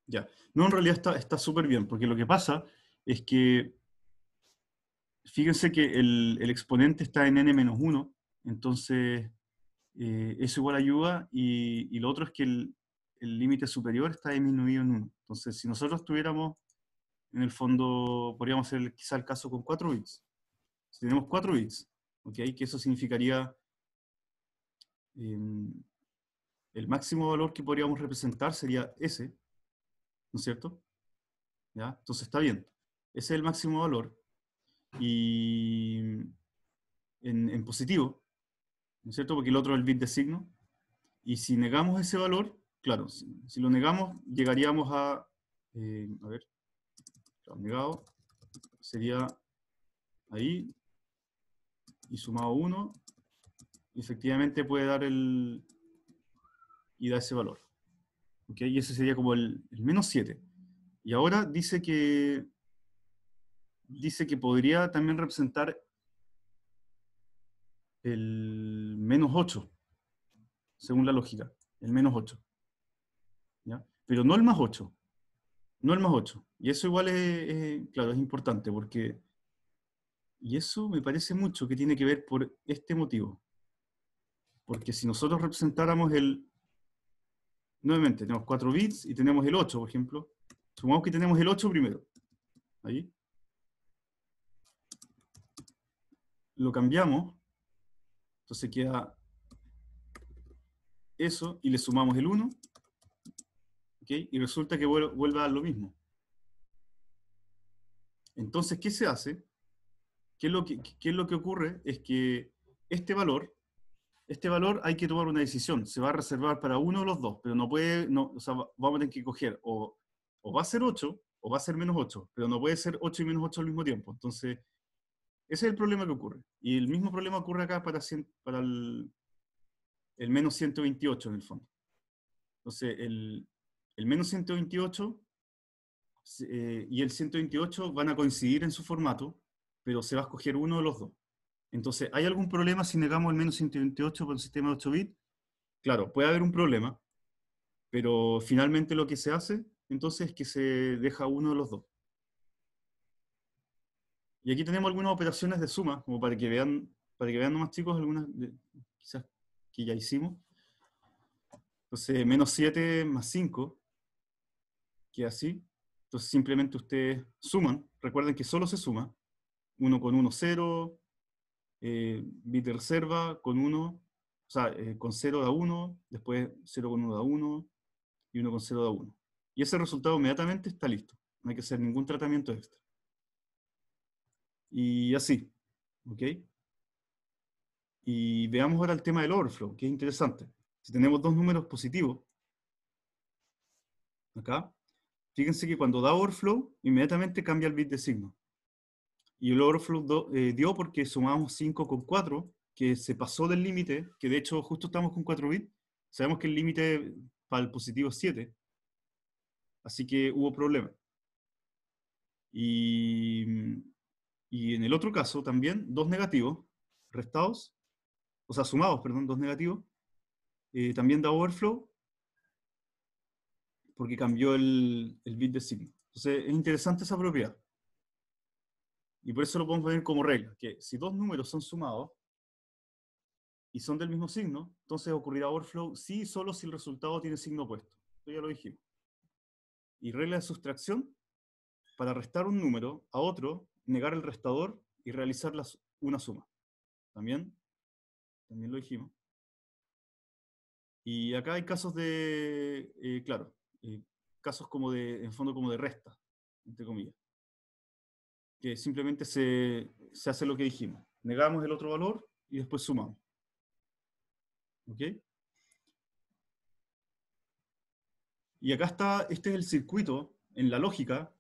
Ya. No, en realidad está, súper bien, porque lo que pasa es que, fíjense que el, exponente está en n-1, entonces eh, eso igual ayuda, y, y, lo otro es que el límite superior está disminuido en 1. Entonces, si nosotros tuviéramos, en el fondo, podríamos hacer quizá el caso con 4 bits. Si tenemos 4 bits, ¿ok? Que eso significaría em, el máximo valor que podríamos representar sería ese, ¿no es cierto? ¿Ya? Entonces está bien. Ese es el máximo valor. Y en, positivo, ¿no es cierto? Porque el otro es el bit de signo. Y si negamos ese valor, claro, si, lo negamos, llegaríamos a, em, a ver, negado, sería ahí, y sumado 1, efectivamente puede dar el... y da ese valor. ¿Ok? Y ese sería como el, menos 7. Y ahora dice que dice que podría también representar el menos 8, según la lógica, el menos 8. ¿Ya? Pero no el más 8, no el más 8. Y eso igual es claro, es importante porque y eso me parece mucho que tiene que ver por este motivo. Porque si nosotros representáramos el... Nuevamente, tenemos 4 bits y tenemos el 8, por ejemplo. Supongamos que tenemos el 8 primero. Ahí. Lo cambiamos. Entonces queda eso y le sumamos el 1. Y resulta que vuelve a dar lo mismo. Entonces, ¿qué se hace? ¿Qué es lo que, es lo que ocurre? Es que este valor, este valor hay que tomar una decisión. Se va a reservar para uno de los dos, pero no puede, no, o sea, vamos a tener que coger o, o va a ser 8 o va a ser menos 8, pero no puede ser 8 y menos 8 al mismo tiempo. Entonces, ese es el problema que ocurre. Y el mismo problema ocurre acá para, para el, menos 128 en el fondo. Entonces, el, el menos 128 eh, y el 128 van a coincidir en su formato, pero se va a escoger uno de los dos. Entonces, ¿hay algún problema si negamos el menos 128 con el sistema de 8 bits? Claro, puede haber un problema, pero finalmente lo que se hace entonces es que se deja uno de los dos. Y aquí tenemos algunas operaciones de suma, como para que vean, para que vean nomás chicos, algunas quizás que ya hicimos. Entonces, menos 7 más 5, que así. Entonces simplemente ustedes suman, recuerden que solo se suma, 1 con 1, 0, eh, bit de reserva con 1, o sea, eh, con 0 da 1, después 0 con 1 da 1, y 1 con 0 da 1. Y ese resultado inmediatamente está listo, no hay que hacer ningún tratamiento extra. Y así, ¿ok? Y veamos ahora el tema del overflow, que es interesante. Si tenemos dos números positivos, acá, fíjense que cuando da overflow, inmediatamente cambia el bit de signo. Y el overflow eh, dio porque sumamos 5 con 4, que se pasó del límite, que de hecho justo estamos con 4 bits. Sabemos que el límite para el positivo es 7. Así que hubo problema. Y, y en el otro caso también, dos negativos restados, o sea, sumados, perdón, dos negativos, eh, también da overflow porque cambió el, el bit de signo. Entonces, es interesante esa propiedad. Y por eso lo podemos ver como regla, que si dos números son sumados y son del mismo signo, entonces ocurrirá overflow sí y solo si el resultado tiene signo opuesto. Esto ya lo dijimos. Y regla de sustracción, para restar un número a otro, negar el restador y realizar una suma. También, también lo dijimos. Y acá hay casos de, eh, claro, eh, casos como de, en fondo como de resta, entre comillas simplemente se, hace lo que dijimos. Negamos el otro valor y después sumamos. Y acá está, este es el circuito, en la lógica,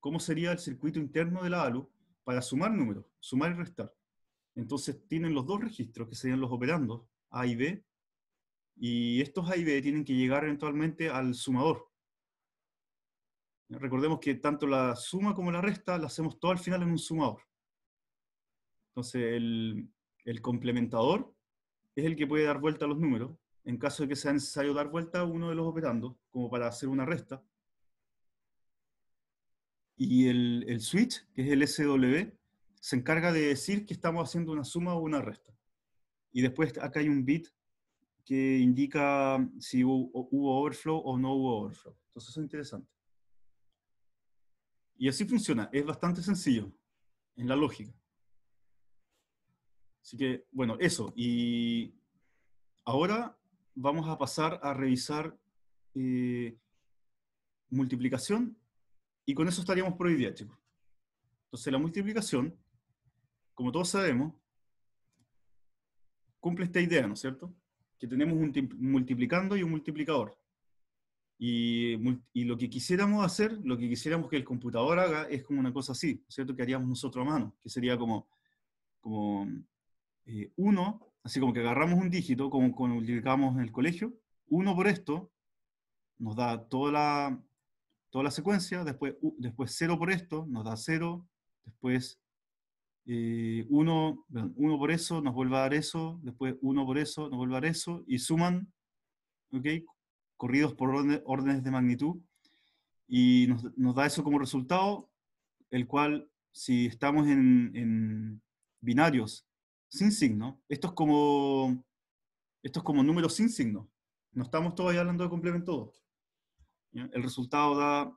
cómo sería el circuito interno de la ALU para sumar números, sumar y restar. Entonces tienen los dos registros, que serían los operandos, A y B, y estos A y B tienen que llegar eventualmente al sumador, Recordemos que tanto la suma como la resta la hacemos todo al final en un sumador. Entonces, el, complementador es el que puede dar vuelta a los números. En caso de que sea necesario dar vuelta a uno de los operandos, como para hacer una resta. Y el, switch, que es el SW, se encarga de decir que estamos haciendo una suma o una resta. Y después acá hay un bit que indica si hubo, overflow o no hubo overflow. Entonces, es interesante. Y así funciona, es bastante sencillo en la lógica. Así que, bueno, eso. Y ahora vamos a pasar a revisar eh, multiplicación y con eso estaríamos por hoy chicos. Entonces, la multiplicación, como todos sabemos, cumple esta idea, ¿no es cierto? Que tenemos un multiplicando y un multiplicador. Y, lo que quisiéramos hacer, lo que quisiéramos que el computador haga es como una cosa así, ¿cierto? Que haríamos nosotros a mano, que sería como, como eh, uno, así como que agarramos un dígito, como ubicamos en el colegio, uno por esto, nos da toda la, toda la secuencia, después, después cero por esto, nos da cero, después eh, uno, uno por eso, nos vuelve a dar eso, después uno por eso, nos vuelve a dar eso, y suman, ¿ok? corridos por órdenes de magnitud, y nos, da eso como resultado, el cual si estamos en, binarios sin signo, esto es como, esto como números sin signo, no estamos todavía hablando de complemento El resultado da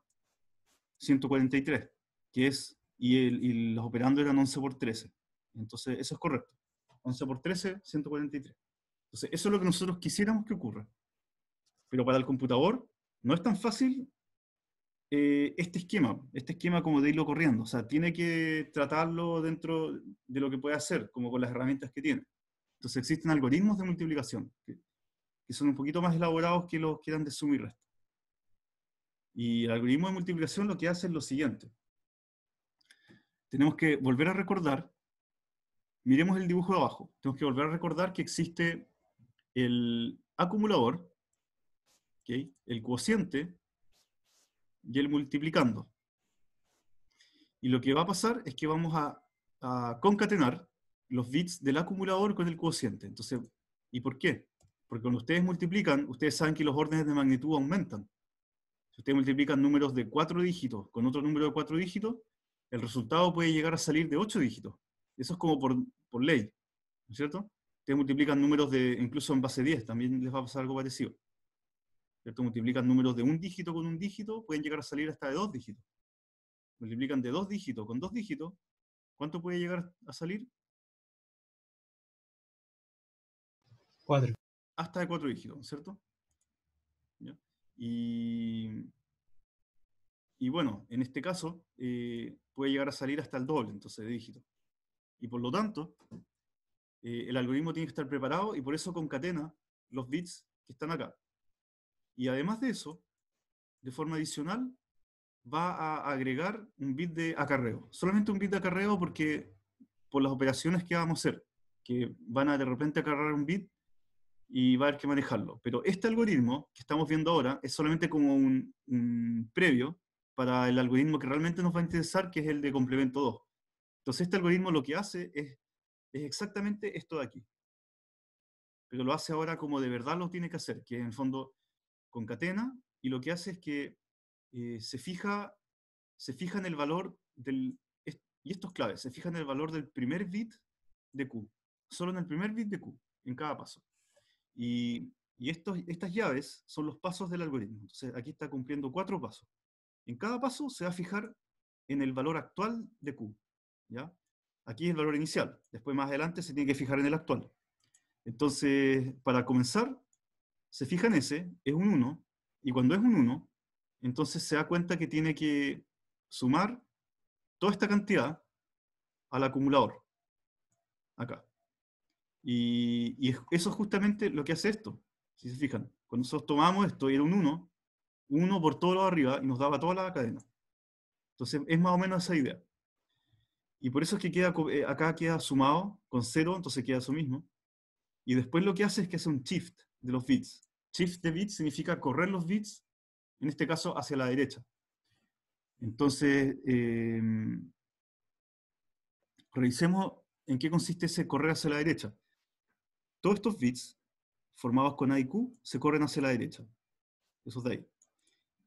143, que es, y, el, los operandos eran 11 por 13. Entonces, eso es correcto. 11 por 13, 143. Entonces, eso es lo que nosotros quisiéramos que ocurra pero para el computador no es tan fácil eh, este esquema, este esquema como de irlo corriendo. O sea, tiene que tratarlo dentro de lo que puede hacer, como con las herramientas que tiene. Entonces existen algoritmos de multiplicación que, son un poquito más elaborados que los que dan de sum y Y el algoritmo de multiplicación lo que hace es lo siguiente. Tenemos que volver a recordar, miremos el dibujo de abajo, tenemos que volver a recordar que existe el acumulador, el cociente y el multiplicando. Y lo que va a pasar es que vamos a, concatenar los bits del acumulador con el cociente. Entonces, ¿y por qué? Porque cuando ustedes multiplican, ustedes saben que los órdenes de magnitud aumentan. Si ustedes multiplican números de cuatro dígitos con otro número de cuatro dígitos, el resultado puede llegar a salir de ocho dígitos. Eso es como por, ley, ¿no es cierto? Ustedes multiplican números de incluso en base 10, también les va a pasar algo parecido. ¿cierto? Multiplican números de un dígito con un dígito, pueden llegar a salir hasta de dos dígitos. Multiplican de dos dígitos con dos dígitos, ¿cuánto puede llegar a salir? Cuatro. Hasta de cuatro dígitos, ¿cierto? Y, y, bueno, en este caso eh, puede llegar a salir hasta el doble, entonces, de dígitos. Y por lo tanto, eh, el algoritmo tiene que estar preparado y por eso concatena los bits que están acá. Y además de eso, de forma adicional, va a agregar un bit de acarreo. Solamente un bit de acarreo porque por las operaciones que vamos a hacer, que van a de repente acarrear un bit y va a haber que manejarlo. Pero este algoritmo que estamos viendo ahora es solamente como un, previo para el algoritmo que realmente nos va a interesar, que es el de complemento 2. Entonces este algoritmo lo que hace es, es exactamente esto de aquí. Pero lo hace ahora como de verdad lo tiene que hacer, que en el fondo concatena y lo que hace es que eh, se, fija, se fija en el valor del, y esto es se fija en el valor del primer bit de Q, solo en el primer bit de Q, en cada paso. Y, estos, estas llaves son los pasos del algoritmo. Entonces aquí está cumpliendo cuatro pasos. En cada paso se va a fijar en el valor actual de Q. ¿ya? Aquí es el valor inicial, después más adelante se tiene que fijar en el actual. Entonces, para comenzar, se fija en ese, es un 1, y cuando es un 1, entonces se da cuenta que tiene que sumar toda esta cantidad al acumulador, acá. Y, eso es justamente lo que hace esto, si se fijan. Cuando nosotros tomamos esto y era un 1, 1 por todo lo arriba y nos daba toda la cadena. Entonces es más o menos esa idea. Y por eso es que queda, eh, acá queda sumado con 0, entonces queda eso mismo. Y después lo que hace es que hace un shift de los bits. Shift de bits significa correr los bits, en este caso hacia la derecha. Entonces, em, revisemos en qué consiste ese correr hacia la derecha. Todos estos bits formados con A se corren hacia la derecha. Eso de ahí.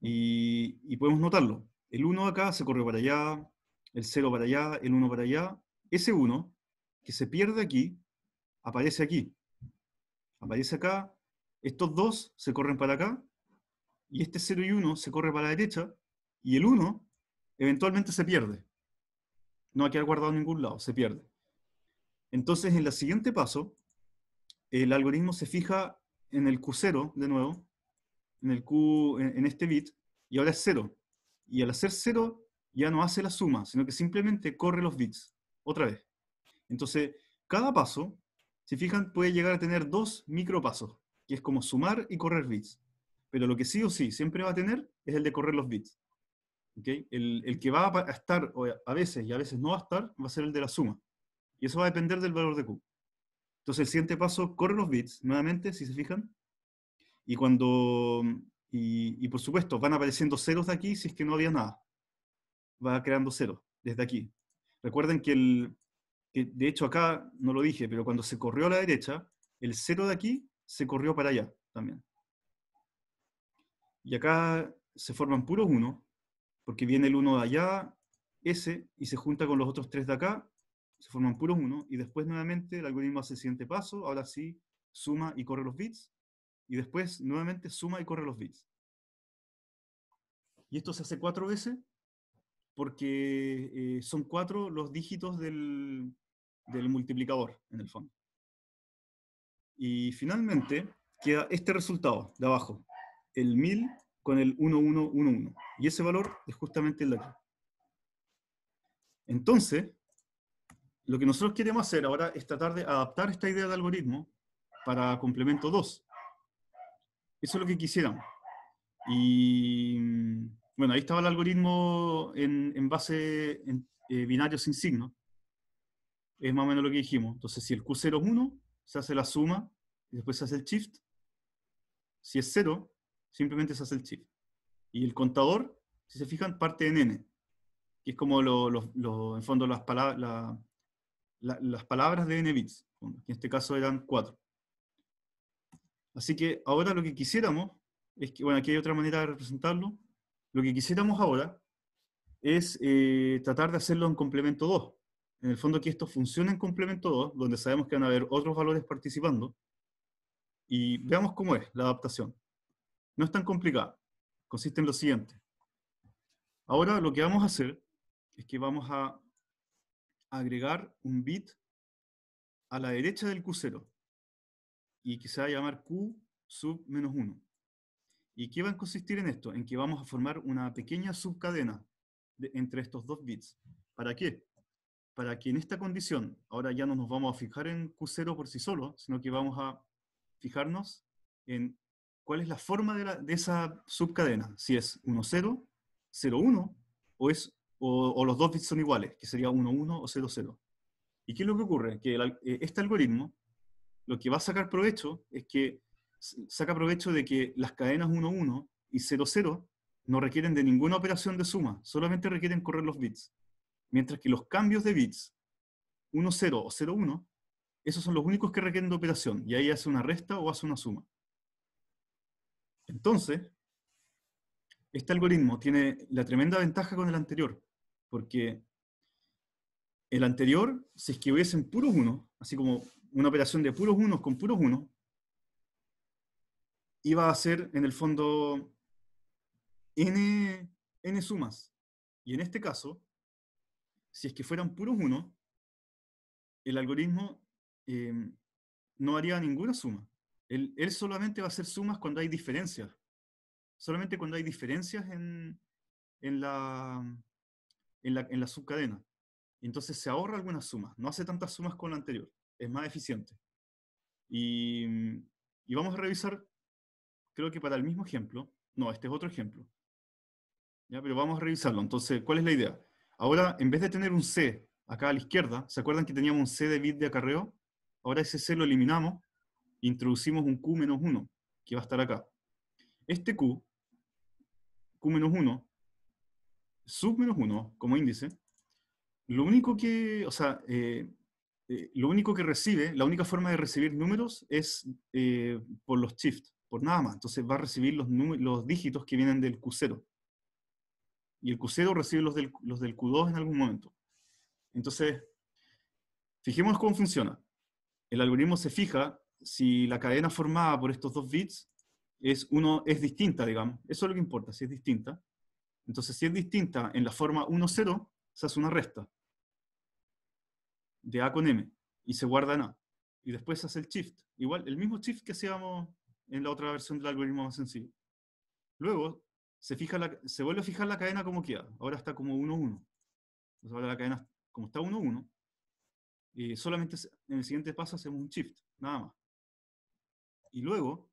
Y, y podemos notarlo. El 1 acá se corrió para allá, el 0 para allá, el 1 para allá. Ese 1 que se pierde aquí, aparece aquí. Aparece acá, estos dos se corren para acá, y este 0 y 1 se corre para la derecha, y el 1 eventualmente se pierde. No ha que guardado en ningún lado, se pierde. Entonces, en el siguiente paso, el algoritmo se fija en el Q0 de nuevo, en, el en este bit, y ahora es 0. Y al hacer 0 ya no hace la suma, sino que simplemente corre los bits, otra vez. Entonces, cada paso, si fijan, puede llegar a tener dos micropasos que es como sumar y correr bits. Pero lo que sí o sí siempre va a tener es el de correr los bits. ¿Okay? El, que va a estar a veces y a veces no va a estar va a ser el de la suma. Y eso va a depender del valor de Q. Entonces el siguiente paso corre los bits, nuevamente, si se fijan. Y cuando... Y, por supuesto, van apareciendo ceros de aquí si es que no había nada. Va creando ceros desde aquí. Recuerden que el... de hecho acá no lo dije, pero cuando se corrió a la derecha, el cero de aquí se corrió para allá también. Y acá se forman puros uno, porque viene el uno de allá, ese, y se junta con los otros tres de acá, se forman puros uno, y después nuevamente el algoritmo hace el siguiente paso, ahora sí suma y corre los bits, y después nuevamente suma y corre los bits. Y esto se hace cuatro veces, porque eh, son cuatro los dígitos del multiplicador, en el fondo. Y finalmente queda este resultado de abajo, el 1000 con el 1111. Y ese valor es justamente el de aquí. Entonces, lo que nosotros queremos hacer ahora es tratar de adaptar esta idea de algoritmo para complemento 2. Eso es lo que quisiéramos. Y bueno, ahí estaba el algoritmo en, en base en, eh, binario sin signo. Es más o menos lo que dijimos. Entonces, si el Q0 es 1, se hace la suma y después se hace el shift. Si es cero, simplemente se hace el shift. Y el contador, si se fijan, parte en n, que es como en fondo las, palabras las palabras de n bits, en este caso eran 4. Así que ahora lo que quisiéramos, es que, bueno, aquí hay otra manera de representarlo, lo que quisiéramos ahora es eh, tratar de hacerlo en complemento 2 en el fondo que esto funcione en complemento 2, donde sabemos que van a haber otros valores participando, y veamos cómo es la adaptación. No es tan complicada, consiste en lo siguiente. Ahora lo que vamos a hacer es que vamos a agregar un bit a la derecha del Q0 y que se va a llamar Q sub menos 1. ¿Y qué va a consistir en esto? En que vamos a formar una pequeña subcadena entre estos dos bits. ¿Para qué? para que en esta condición, ahora ya no nos vamos a fijar en Q0 por sí solo, sino que vamos a fijarnos en cuál es la forma de, esa subcadena, si es 1, 0, 1, o, es, o, los dos bits son iguales, que sería 1, o 0, 0. ¿Y qué es lo que ocurre? Que eh, este algoritmo lo que va a sacar provecho es que saca provecho de que las cadenas 1, y 0, 0 no requieren de ninguna operación de suma, solamente requieren correr los bits. Mientras que los cambios de bits 1.0 o 1, esos son los únicos que requieren de operación, y ahí hace una resta o hace una suma. Entonces, este algoritmo tiene la tremenda ventaja con el anterior, porque el anterior, si es en puros 1, así como una operación de puros 1 con puros 1, iba a ser en el fondo n, n sumas. Y en este caso, si es que fueran puros uno, el algoritmo eh, no haría ninguna suma. Él, solamente va a hacer sumas cuando hay diferencias. Solamente cuando hay diferencias en, la, en, la, en la subcadena. Entonces se ahorra algunas sumas, no hace tantas sumas con la anterior, es más eficiente. Y, y, vamos a revisar, creo que para el mismo ejemplo, no, este es otro ejemplo, ¿ya? pero vamos a revisarlo. Entonces, ¿cuál es la idea? Ahora, en vez de tener un C acá a la izquierda, ¿se acuerdan que teníamos un C de bit de acarreo? Ahora ese C lo eliminamos introducimos un Q 1, que va a estar acá. Este Q, Q 1, sub 1 como índice, lo único que, o sea, eh, eh, lo único que recibe, la única forma de recibir números es eh, por los shift, por nada más. Entonces va a recibir los, los dígitos que vienen del Q0 y el Q0 recibe los del, los Q2 en algún momento. Entonces, fijemos cómo funciona. El algoritmo se fija si la cadena formada por estos dos bits es, uno, es distinta, digamos. Eso es lo que importa, si es distinta. Entonces, si es distinta en la forma 1, 0, se hace una resta de A con M y se guarda en A. Y después se hace el shift. Igual, el mismo shift que hacíamos en la otra versión del algoritmo más sencillo. Luego, se, fija se vuelve a fijar la cadena como queda. Ahora está como 1-1. Entonces ahora la cadena, como está 1-1, solamente en el siguiente paso hacemos un shift, nada más. Y luego,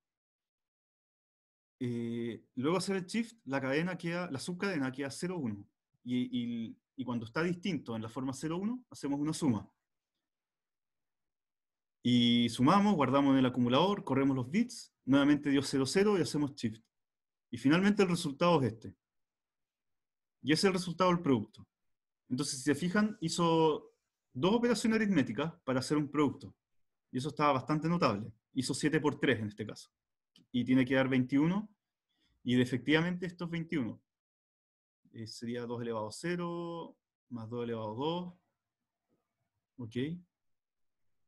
eh, luego hacer el shift, la cadena la subcadena queda 0-1. Y, y, y, cuando está distinto en la forma 0-1, hacemos una suma. Y sumamos, guardamos en el acumulador, corremos los bits, nuevamente dio 0-0 y hacemos shift. Y finalmente el resultado es este. Y es el resultado del producto. Entonces, si se fijan, hizo dos operaciones aritméticas para hacer un producto. Y eso estaba bastante notable. Hizo 7 por 3 en este caso. Y tiene que dar 21. Y efectivamente esto es 21. sería 2 elevado a 0, más 2 elevado a 2. ¿Ok?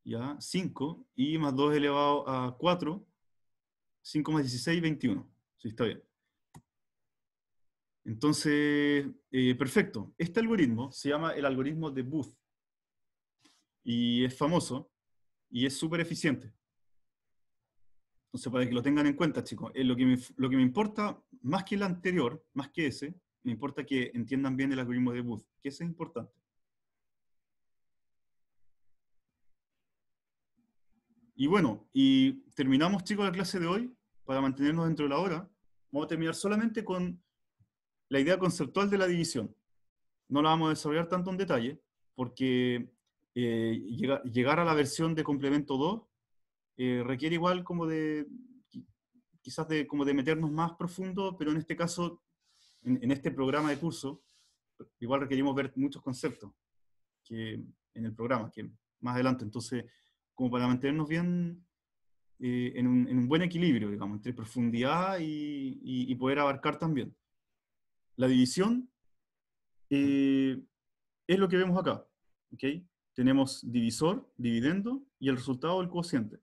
Ya, 5. Y más 2 elevado a 4. 5 más 16, 21. Sí, está bien. Entonces, eh, perfecto. Este algoritmo se llama el algoritmo de Booth y es famoso y es súper eficiente. Entonces, para que lo tengan en cuenta, chicos, eh, lo, que me, lo que me importa más que el anterior, más que ese, me importa que entiendan bien el algoritmo de Booth, que ese es importante. Y bueno, y terminamos, chicos, la clase de hoy. Para mantenernos dentro de la hora, vamos a terminar solamente con la idea conceptual de la división. No la vamos a desarrollar tanto en detalle, porque eh, llegar a la versión de complemento 2 eh, requiere igual como de, quizás de, como de meternos más profundo, pero en este caso, en, este programa de curso, igual requerimos ver muchos conceptos que, en el programa, que más adelante, entonces, como para mantenernos bien eh, en, un, buen equilibrio, digamos, entre profundidad y, y poder abarcar también la división eh, es lo que vemos acá. ¿okay? Tenemos divisor, dividendo y el resultado del cociente.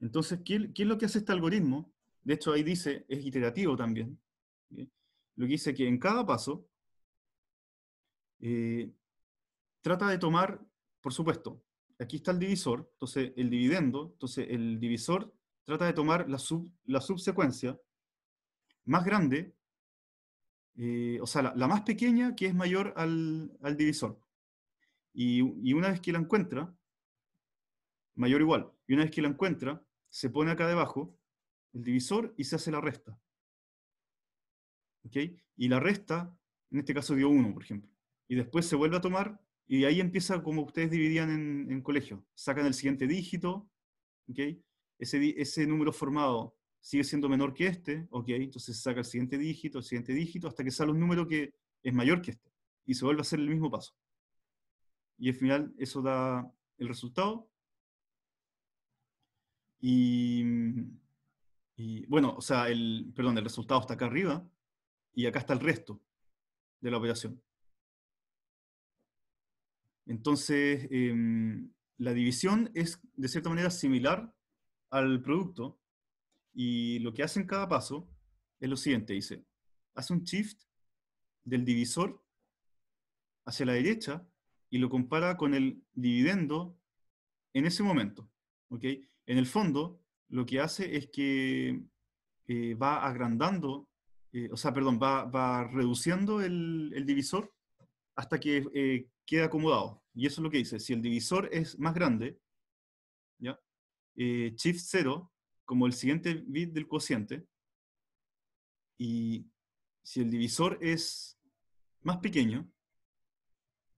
Entonces, ¿qué, es lo que hace este algoritmo? De hecho, ahí dice, es iterativo también. Lo que dice que en cada paso eh, trata de tomar, por supuesto, aquí está el divisor, entonces el dividendo, entonces el divisor trata de tomar la, la subsecuencia más grande eh, o sea, la, más pequeña que es mayor al, divisor. Y, una vez que la encuentra, mayor o igual, y una vez que la encuentra, se pone acá debajo el divisor y se hace la resta. ¿Ok? Y la resta, en este caso dio 1, por ejemplo. Y después se vuelve a tomar y ahí empieza como ustedes dividían en, colegio. Sacan el siguiente dígito, ¿ok? Ese, ese número formado sigue siendo menor que este, ok, entonces se saca el siguiente dígito, el siguiente dígito, hasta que sale un número que es mayor que este, y se vuelve a hacer el mismo paso. Y al final eso da el resultado. Y, bueno, o sea, el, perdón, el resultado está acá arriba, y acá está el resto de la operación. Entonces, em, la división es de cierta manera similar al producto, y lo que hace en cada paso es lo siguiente, dice, hace un shift del divisor hacia la derecha y lo compara con el dividendo en ese momento. ¿okay? En el fondo, lo que hace es que eh, va agrandando, eh, o sea, perdón, va, va reduciendo el, divisor hasta que eh, quede acomodado. Y eso es lo que dice, si el divisor es más grande, ¿ya? Shift 0 como el siguiente bit del cociente. Y si el divisor es más pequeño,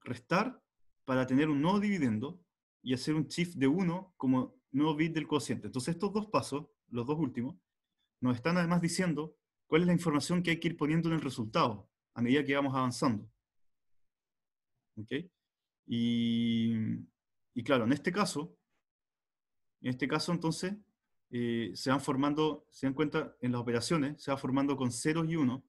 restar para tener un nuevo dividendo y hacer un shift de 1 como nuevo bit del cociente. Entonces estos dos pasos, los dos últimos, nos están además diciendo cuál es la información que hay que ir poniendo en el resultado a medida que vamos avanzando. ¿Ok? Y, y claro, en este caso, en este caso entonces, se van formando, se dan cuenta, en las operaciones se va formando con ceros y uno,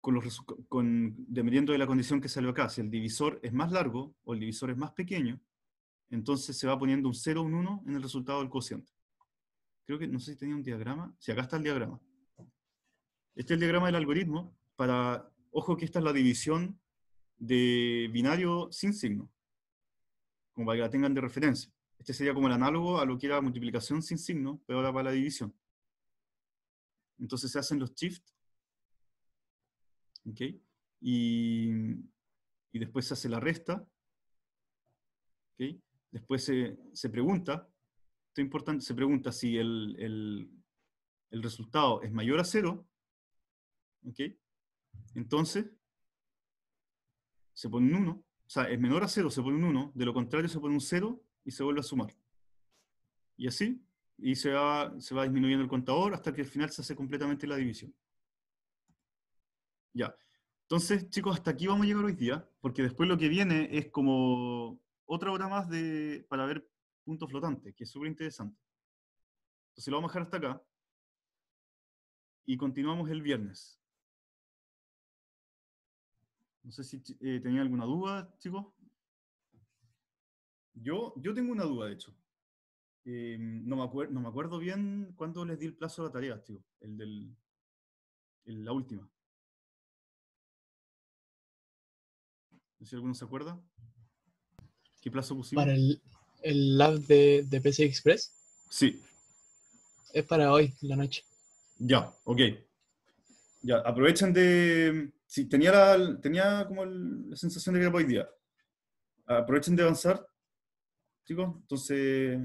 con los, con, dependiendo de la condición que salió acá. Si el divisor es más largo o el divisor es más pequeño, entonces se va poniendo un 0, un 1 en el resultado del cociente. Creo que, no sé si tenía un diagrama. Si acá está el diagrama. Este es el diagrama del algoritmo para, ojo que esta es la división de binario sin signo, como para que la tengan de referencia. Este sería como el análogo a lo que era la multiplicación sin signo, pero ahora para la división. Entonces se hacen los shifts. Y, después se hace la resta. Después se, pregunta, esto es importante, se pregunta si el, resultado es mayor a cero. Entonces se pone un 1. O sea, es menor a cero, se pone un 1. De lo contrario se pone un 0 y se vuelve a sumar. Y así, y se va, disminuyendo el contador hasta que al final se hace completamente la división. Ya. Entonces, chicos, hasta aquí vamos a llegar hoy día, porque después lo que viene es como otra hora más de, para ver puntos flotantes que es súper interesante. Entonces lo vamos a dejar hasta acá. Y continuamos el viernes. No sé si eh, tenían alguna duda, chicos. Yo, yo tengo una duda, de hecho. Eh, no, me me acuerdo bien cuándo les di el plazo de la tarea, tío. El del. la última. No sé si alguno se acuerda. ¿Qué plazo pusimos? Para el, el lab de, de PCI Express. Sí. Es para hoy, la noche. Ya, ok. Ya, aprovechan de. si tenía, la, tenía como la sensación de que era hoy día. Aprovechen de avanzar entonces,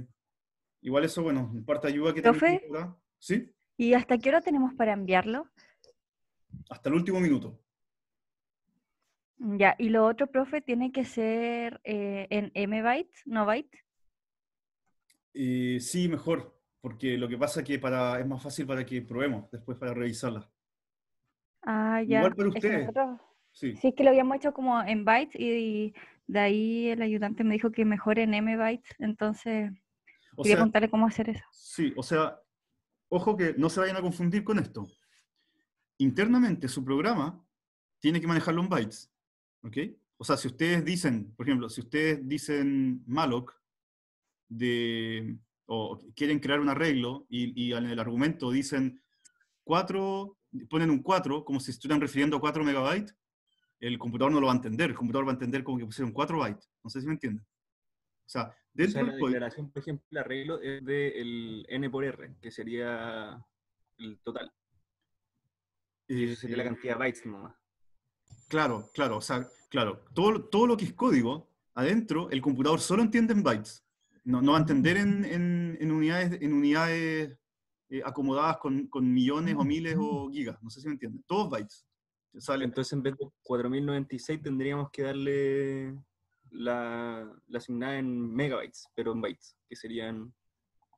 igual eso, bueno, en parte ayuda que ¿Profe? tenemos. ¿Sí? ¿Y hasta qué hora tenemos para enviarlo? Hasta el último minuto. Ya, y lo otro, profe, tiene que ser eh, en m no byte. Eh, sí, mejor, porque lo que pasa es que para, es más fácil para que probemos, después para revisarla. Ah, ya. Igual para ustedes. sí. sí, es que lo habíamos hecho como en bytes y de ahí el ayudante me dijo que mejor en MBytes, entonces quería contarle cómo hacer eso. Sí, o sea, ojo que no se vayan a confundir con esto. Internamente su programa tiene que manejarlo en bytes, ¿ok? O sea, si ustedes dicen, por ejemplo, si ustedes dicen malloc de, o quieren crear un arreglo y, y en el argumento dicen 4, ponen un 4, como si estuvieran refiriendo a 4 megabytes, el computador no lo va a entender, el computador va a entender como que pusieron 4 bytes, no sé si me entienden. O sea, dentro o sea, la declaración, por ejemplo, el arreglo es del el N por R, que sería el total. Y eso sería la eh, cantidad de bytes nomás. Claro, claro, o sea, claro, todo, todo lo que es código, adentro, el computador solo entiende en bytes. No, no va a entender en, en, unidades, en unidades eh, acomodadas con, con millones o miles o gigas, no sé si me entienden. Todos bytes. Entonces, en vez de 4096, tendríamos que darle la, asignada en megabytes, pero en bytes, que serían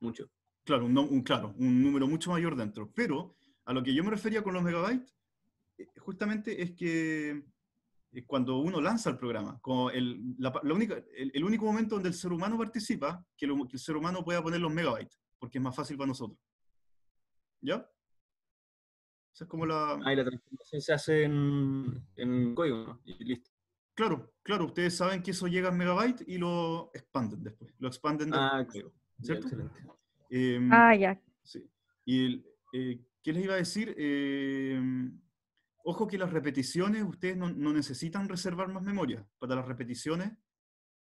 mucho. Claro un, claro, un número mucho mayor dentro. Pero a lo que yo me refería con los megabytes, eh, justamente es que eh, cuando uno lanza el programa, como el, la, única, el, único momento donde el ser humano participa, que, el ser humano pueda poner los megabytes, porque es más fácil para nosotros. ¿Ya? como la... Ah, y la transformación se hace en, código, ¿no? Y listo. Claro, claro, ustedes saben que eso llega en megabyte y lo expanden después. Lo expanden después. Ah, em, ah, ya. Sí. Y, eh, ¿qué les iba a decir? Em, ojo que las repeticiones, ustedes no, necesitan reservar más memoria. Para las repeticiones,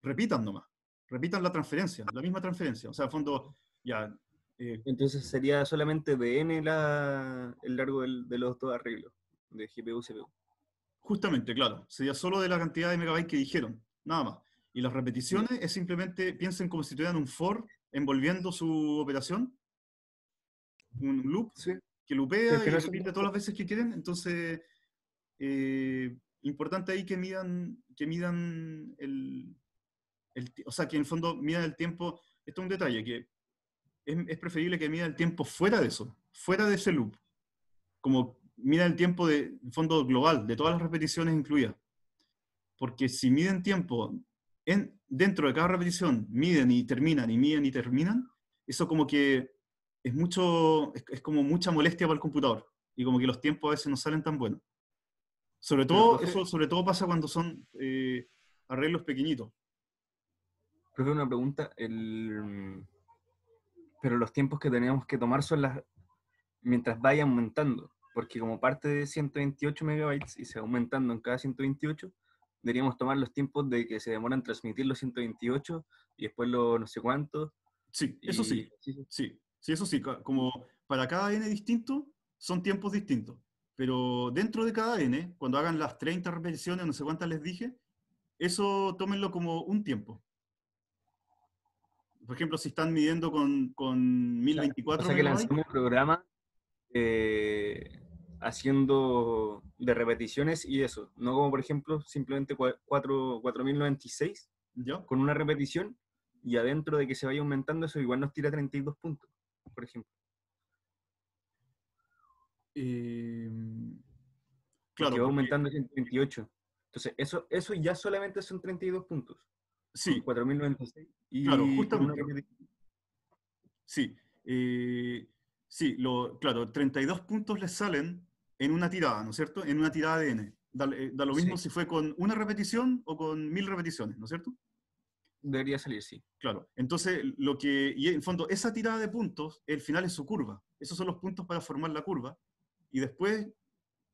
repitan nomás. Repitan la transferencia, la misma transferencia. O sea, a fondo, ya, eh, entonces sería solamente de la, el largo de los dos arreglos, de GPU y CPU. Justamente, claro. Sería solo de la cantidad de megabytes que dijeron, nada más. Y las repeticiones es simplemente, piensen como si tuvieran un for envolviendo su operación, un loop, que lo y repite todas las veces que quieren. Entonces, eh, importante ahí que midan, que midan el, el, o sea, que en el fondo midan el tiempo. Esto es un detalle, que es, preferible que mida el tiempo fuera de eso, fuera de ese loop. Como mida el tiempo de fondo global, de todas las repeticiones incluidas. Porque si miden tiempo en, dentro de cada repetición, miden y terminan, y miden y terminan, eso como que es, mucho, es, como mucha molestia para el computador. Y como que los tiempos a veces no salen tan buenos. Sobre todo, sobre todo pasa cuando son eh, arreglos pequeñitos. Profe, una pregunta. El, pero los tiempos que tenemos que tomar son las mientras vaya aumentando, porque como parte de 128 megabytes y se va aumentando en cada 128, deberíamos tomar los tiempos de que se demoran transmitir los 128 y después los no sé cuántos. Sí, eso sí, sí, sí, sí, eso sí, como para cada n distinto son tiempos distintos, pero dentro de cada n, cuando hagan las 30 repeticiones, no sé cuántas les dije, eso tómenlo como un tiempo por ejemplo, si están midiendo con, con 1024... O sea, que lanzamos un programa eh, haciendo de repeticiones y eso. No como, por ejemplo, simplemente 4096 ¿Yo? con una repetición y adentro de que se vaya aumentando eso igual nos tira 32 puntos, por ejemplo. Eh, claro. Que va aumentando en Entonces, eso, eso ya solamente son 32 puntos. Sí. claro, Sí. Eh, lo, claro, 32 puntos les salen en una tirada, ¿no es cierto? En una tirada de N. Da, eh, lo mismo si fue con una repetición o con mil repeticiones, ¿no es cierto? Debería salir, sí. Claro. Entonces, lo que. Y en fondo, esa tirada de puntos, el final es su curva. Esos son los puntos para formar la curva. Y después,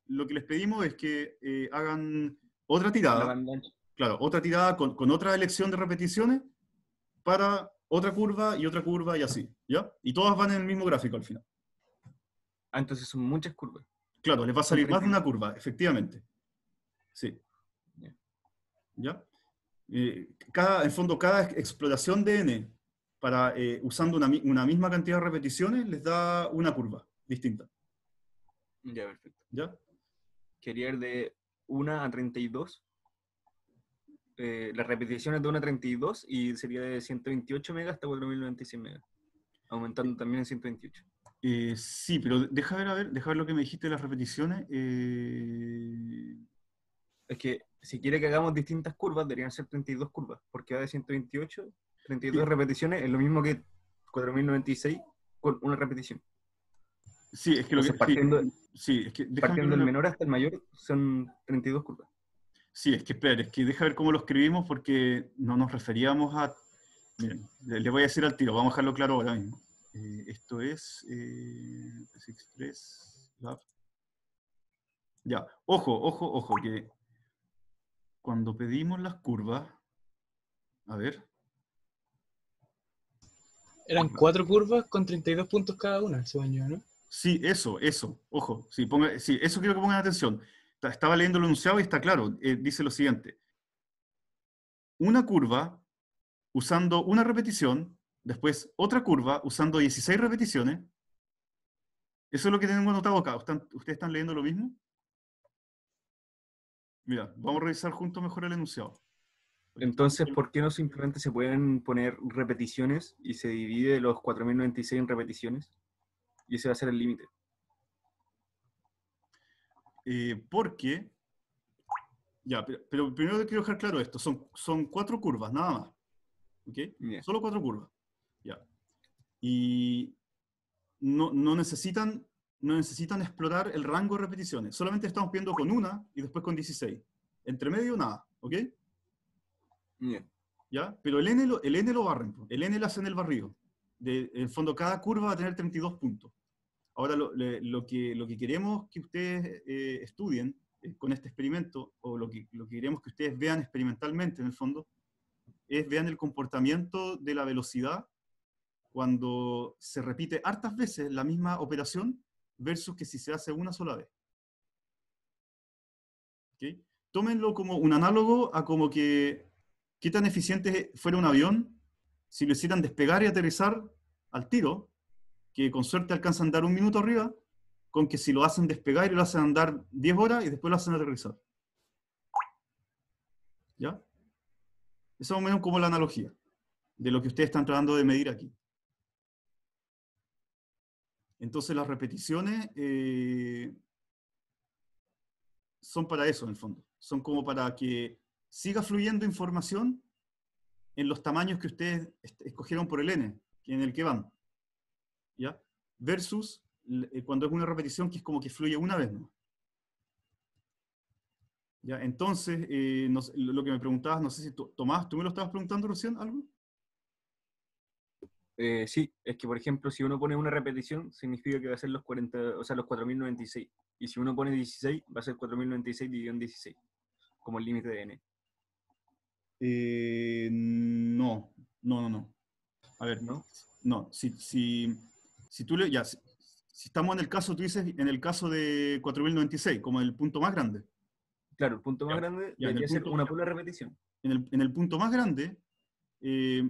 lo que les pedimos es que eh, hagan otra tirada claro, otra tirada con, otra elección de repeticiones para otra curva y otra curva y así, ¿ya? Y todas van en el mismo gráfico al final. Ah, entonces son muchas curvas. Claro, les va a salir más de una curva, efectivamente. Sí. ¿Ya? Eh, cada, en fondo, cada exploración de n para, eh, usando una, una, misma cantidad de repeticiones les da una curva distinta. Ya, perfecto. ¿Ya? Quería ir de 1 a 32 eh, las repeticiones de 32 y sería de 128 megas hasta 4.096 megas, aumentando también en 128. Eh, sí, pero deja ver, a ver, deja lo que me dijiste de las repeticiones. Eh. Es que si quiere que hagamos distintas curvas, deberían ser 32 curvas, porque va de 128, 32 repeticiones, es lo mismo que 4096 con una repetición. Sí, es que lo que... Partiendo, sí, es que partiendo del menor hasta el mayor son 32 curvas. Sí, es que espera, es que deja ver cómo lo escribimos porque no nos referíamos a... Miren, le voy a decir al tiro, vamos a dejarlo claro ahora mismo. Eh, esto es Express eh, Lab. Ya, ojo, ojo, ojo, que cuando pedimos las curvas, a ver. Eran cuatro curvas con 32 puntos cada una, ¿ese año? ¿no? Sí, eso, eso, ojo, sí, ponga, sí, eso quiero que pongan atención estaba leyendo el enunciado y está claro, eh, dice lo siguiente. Una curva usando una repetición, después otra curva usando 16 repeticiones. Eso es lo que tengo anotado acá. ¿Ustedes están leyendo lo mismo? Mira, vamos a revisar juntos mejor el enunciado. Entonces, ¿por qué no simplemente se pueden poner repeticiones y se divide los 4096 en repeticiones? Y ese va a ser el límite. Eh, porque, ya, pero, primero quiero dejar claro esto, son, son cuatro curvas, nada más. ¿Ok? Solo cuatro curvas. Ya. Y no, no, necesitan, no necesitan explorar el rango de repeticiones, solamente estamos viendo con una y después con 16. Entre medio, nada, ¿ok? ¿Ya? Pero el N, lo, el N lo barren, el N lo hacen el barrido. De, en el fondo, cada curva va a tener 32 puntos. Ahora lo, que, lo que queremos que ustedes eh, estudien eh, con este experimento, o lo que, lo que queremos que ustedes vean experimentalmente en el fondo, es vean el comportamiento de la velocidad cuando se repite hartas veces la misma operación versus que si se hace una sola vez. Tómenlo como un análogo a como que qué tan eficiente fuera un avión si lo hicieran despegar y aterrizar al tiro con suerte alcanzan a andar un minuto arriba, con que si lo hacen despegar y lo hacen andar 10 horas y después lo hacen aterrizar. ¿Ya? Esa es más o menos como la analogía de lo que ustedes están tratando de medir aquí. Entonces las repeticiones eh, son para eso en el fondo. Son como para que siga fluyendo información en los tamaños que ustedes escogieron por el N, en el que van. ¿ya? Versus eh, cuando es una repetición que es como que fluye una vez ¿Ya? Entonces, eh, lo que me preguntabas, no sé si tú, Tomás, ¿tú me lo estabas preguntando recién algo? Eh, sí, es que por ejemplo, si uno pone una repetición, significa que va a ser los 40, o sea, los 4096. Y si uno pone 16, va a ser 4096 dividido en 16, como el límite de n. no, no, no, no. A ver, ¿no? No, si, si, si tú le, ya, si, estamos en el caso, tú dices, en el caso de 4096, como el punto más grande. Claro, el punto más grande ya, debería ser una pura repetición. En el, punto más grande, eh,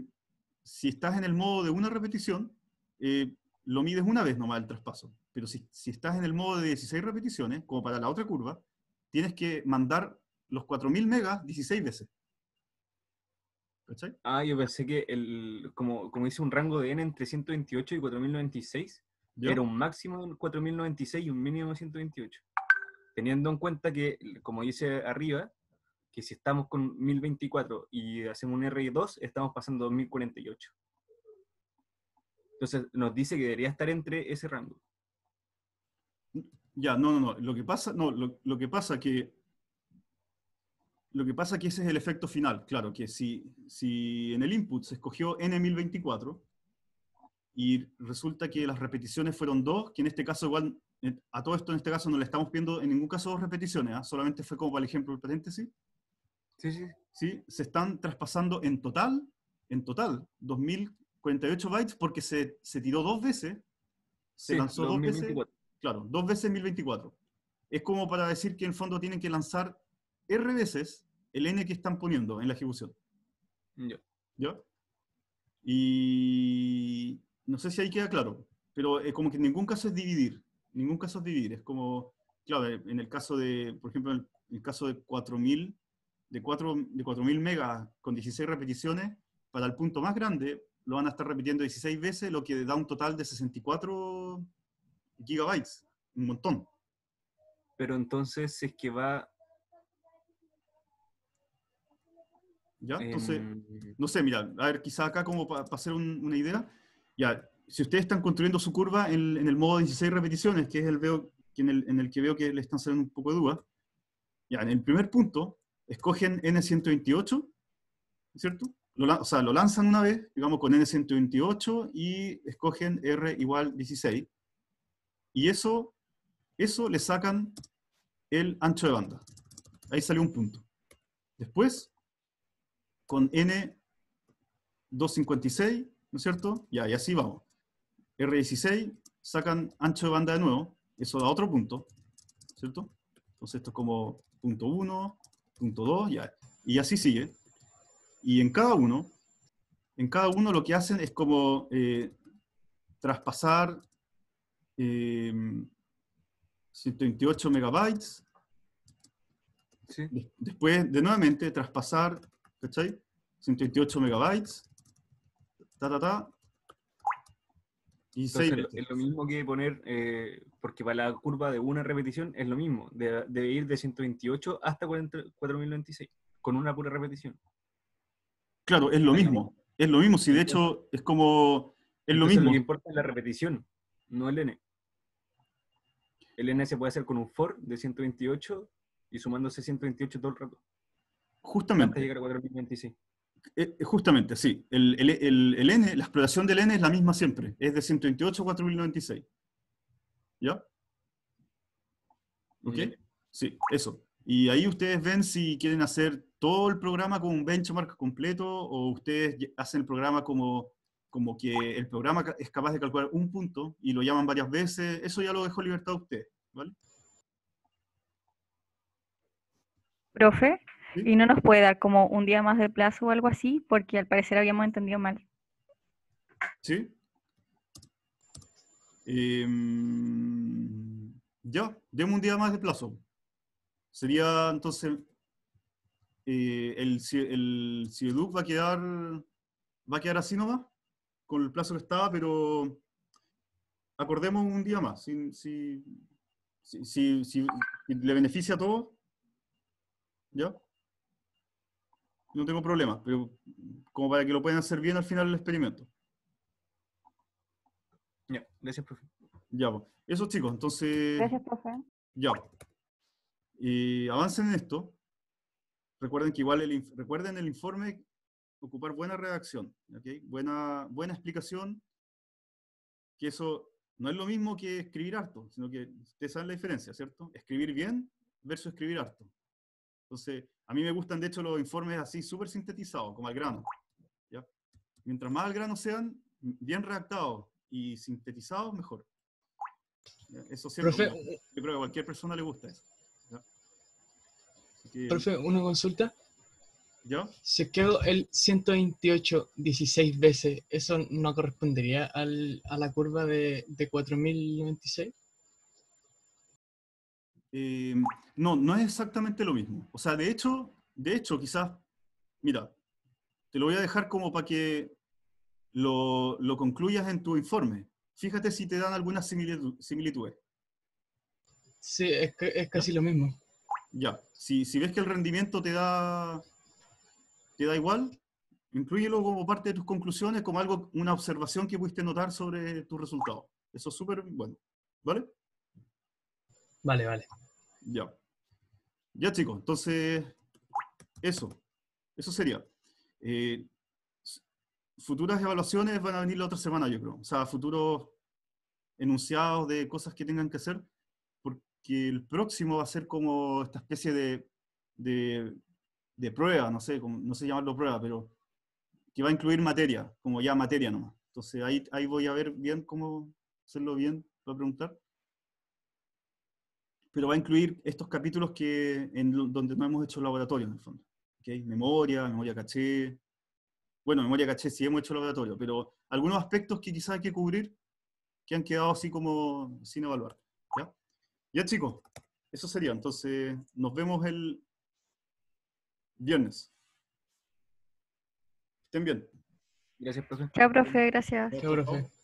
si estás en el modo de una repetición, eh, lo mides una vez nomás el traspaso. Pero si, si, estás en el modo de 16 repeticiones, como para la otra curva, tienes que mandar los 4.000 megas 16 veces. Ah, yo pensé que, el, como, dice, un rango de n entre 128 y 4096 era un máximo de 4096 y un mínimo de 128. Teniendo en cuenta que, como dice arriba, que si estamos con 1024 y hacemos un R2, estamos pasando 2048. Entonces nos dice que debería estar entre ese rango. Ya, no, no, no. Lo que pasa, no, lo, que pasa que lo que pasa que ese es el efecto final, claro, que si, si en el input se escogió N1024 y resulta que las repeticiones fueron dos, que en este caso igual, a todo esto en este caso no le estamos viendo en ningún caso dos repeticiones, ¿ah? solamente fue como para el ejemplo del paréntesis. Sí, sí. Sí, se están traspasando en total, en total, 2048 bytes porque se, se tiró dos veces, se lanzó dos veces, claro, dos veces 1024. Es como para decir que en fondo tienen que lanzar R veces el n que están poniendo en la ejecución. yo ¿Ya? Y no sé si ahí queda claro, pero es eh, como que en ningún caso es dividir, en ningún caso es dividir, es como, claro, en el caso de, por ejemplo, en el caso de 4000, de 4, de 4000 megas con 16 repeticiones, para el punto más grande lo van a estar repitiendo 16 veces, lo que da un total de 64 gigabytes, un montón. Pero entonces, es que va ¿Ya? Entonces, em, no sé, mira, a ver, quizá acá como para hacer una idea, ya, si ustedes están construyendo su curva en, el modo 16 repeticiones, que es el, veo, que en, el, que veo que le están saliendo un poco de dudas, ya, en el primer punto, escogen N128, ¿cierto? Lo, o sea, lo lanzan una vez, digamos, con N128 y escogen R igual 16. Y eso, eso le sacan el ancho de banda. Ahí salió un punto. Después, con N256, ¿no es cierto? Ya, y así vamos. R16, sacan ancho de banda de nuevo, eso da otro punto, ¿cierto? Entonces esto es como punto 1, punto 2, ya. Y así sigue. Y en cada uno, en cada uno lo que hacen es como eh, traspasar 128 eh, megabytes. Después, de nuevamente, traspasar ¿Cachai? 128 megabytes. Ta, ta, ta. Y es lo mismo que poner, eh, porque para la curva de una repetición es lo mismo, debe ir de 128 hasta 4096, con una pura repetición. Claro, es lo mismo, es lo mismo, si de hecho es como, es lo mismo. Lo que importa es la repetición, no el N. El N se puede hacer con un for de 128 y sumándose 128 todo el rato. Justamente. Eh, eh, justamente, sí. El, N, la exploración del N es la misma siempre. Es de 128 a 4096. ¿Ya? ¿Ok? Sí. eso. Y ahí ustedes ven si quieren hacer todo el programa con un benchmark completo o ustedes hacen el programa como, como que el programa es capaz de calcular un punto y lo llaman varias veces. Eso ya lo dejo libertad a ustedes, ¿vale? Profe y no nos puede dar como un día más de plazo o algo así, porque al parecer habíamos entendido mal. Sí. Mm, ya, demos un día más de plazo. Sería entonces eh, el, el CIEDUC va a quedar va a quedar así nomás, con el plazo que estaba, pero acordemos un día más. Si, si le beneficia a todos, ¿ya? no tengo problema pero como para que lo puedan hacer bien al final del experimento. Ya, gracias, profe. Ya, Eso, chicos, entonces... Gracias, profe. Ya. Y avancen en esto. Recuerden que igual, el, recuerden el informe, ocupar buena redacción, ¿okay? buena, buena explicación, que eso no es lo mismo que escribir harto, sino que ustedes saben la diferencia, ¿cierto? Escribir bien versus escribir harto. Entonces, a mí me gustan, de hecho, los informes así súper sintetizados, como al grano. Mientras más al grano sean, bien redactados y sintetizados, mejor. Eso siempre, yo creo que a cualquier persona le gusta eso. Profe, una consulta. ¿Yo? Se quedó el 128 16 veces. ¿Eso no correspondería al, a la curva de, de 4096? Eh, no, no es exactamente lo mismo. O sea, de hecho, de hecho, quizás, mira, te lo voy a dejar como para que lo, concluyas en tu informe. Fíjate si te dan algunas similitud, similitudes. Sí, es, casi lo mismo. Ya, si, si, ves que el rendimiento te da, te da igual, incluyelo como parte de tus conclusiones, como algo, una observación que pudiste notar sobre tus resultados. Eso es súper bueno. ¿Vale? Vale, vale. Ya. Ya chicos, entonces, eso, eso sería. Eh, futuras evaluaciones van a venir la otra semana, yo creo. O sea, futuros enunciados de cosas que tengan que hacer, porque el próximo va a ser como esta especie de, de, de prueba, no sé, no sé llamarlo prueba, pero que va a incluir materia, como ya materia nomás. Entonces ahí, ahí voy a ver bien cómo hacerlo bien para preguntar pero va a incluir estos capítulos que, en donde no hemos hecho laboratorio, en el fondo. Memoria, memoria caché. Bueno, memoria caché sí hemos hecho laboratorio, pero algunos aspectos que quizás hay que cubrir que han quedado así como sin evaluar. ¿ya? ya chicos, eso sería. Entonces, nos vemos el viernes. Estén bien. Gracias, profe. Chao, profe, gracias. Chao, profe.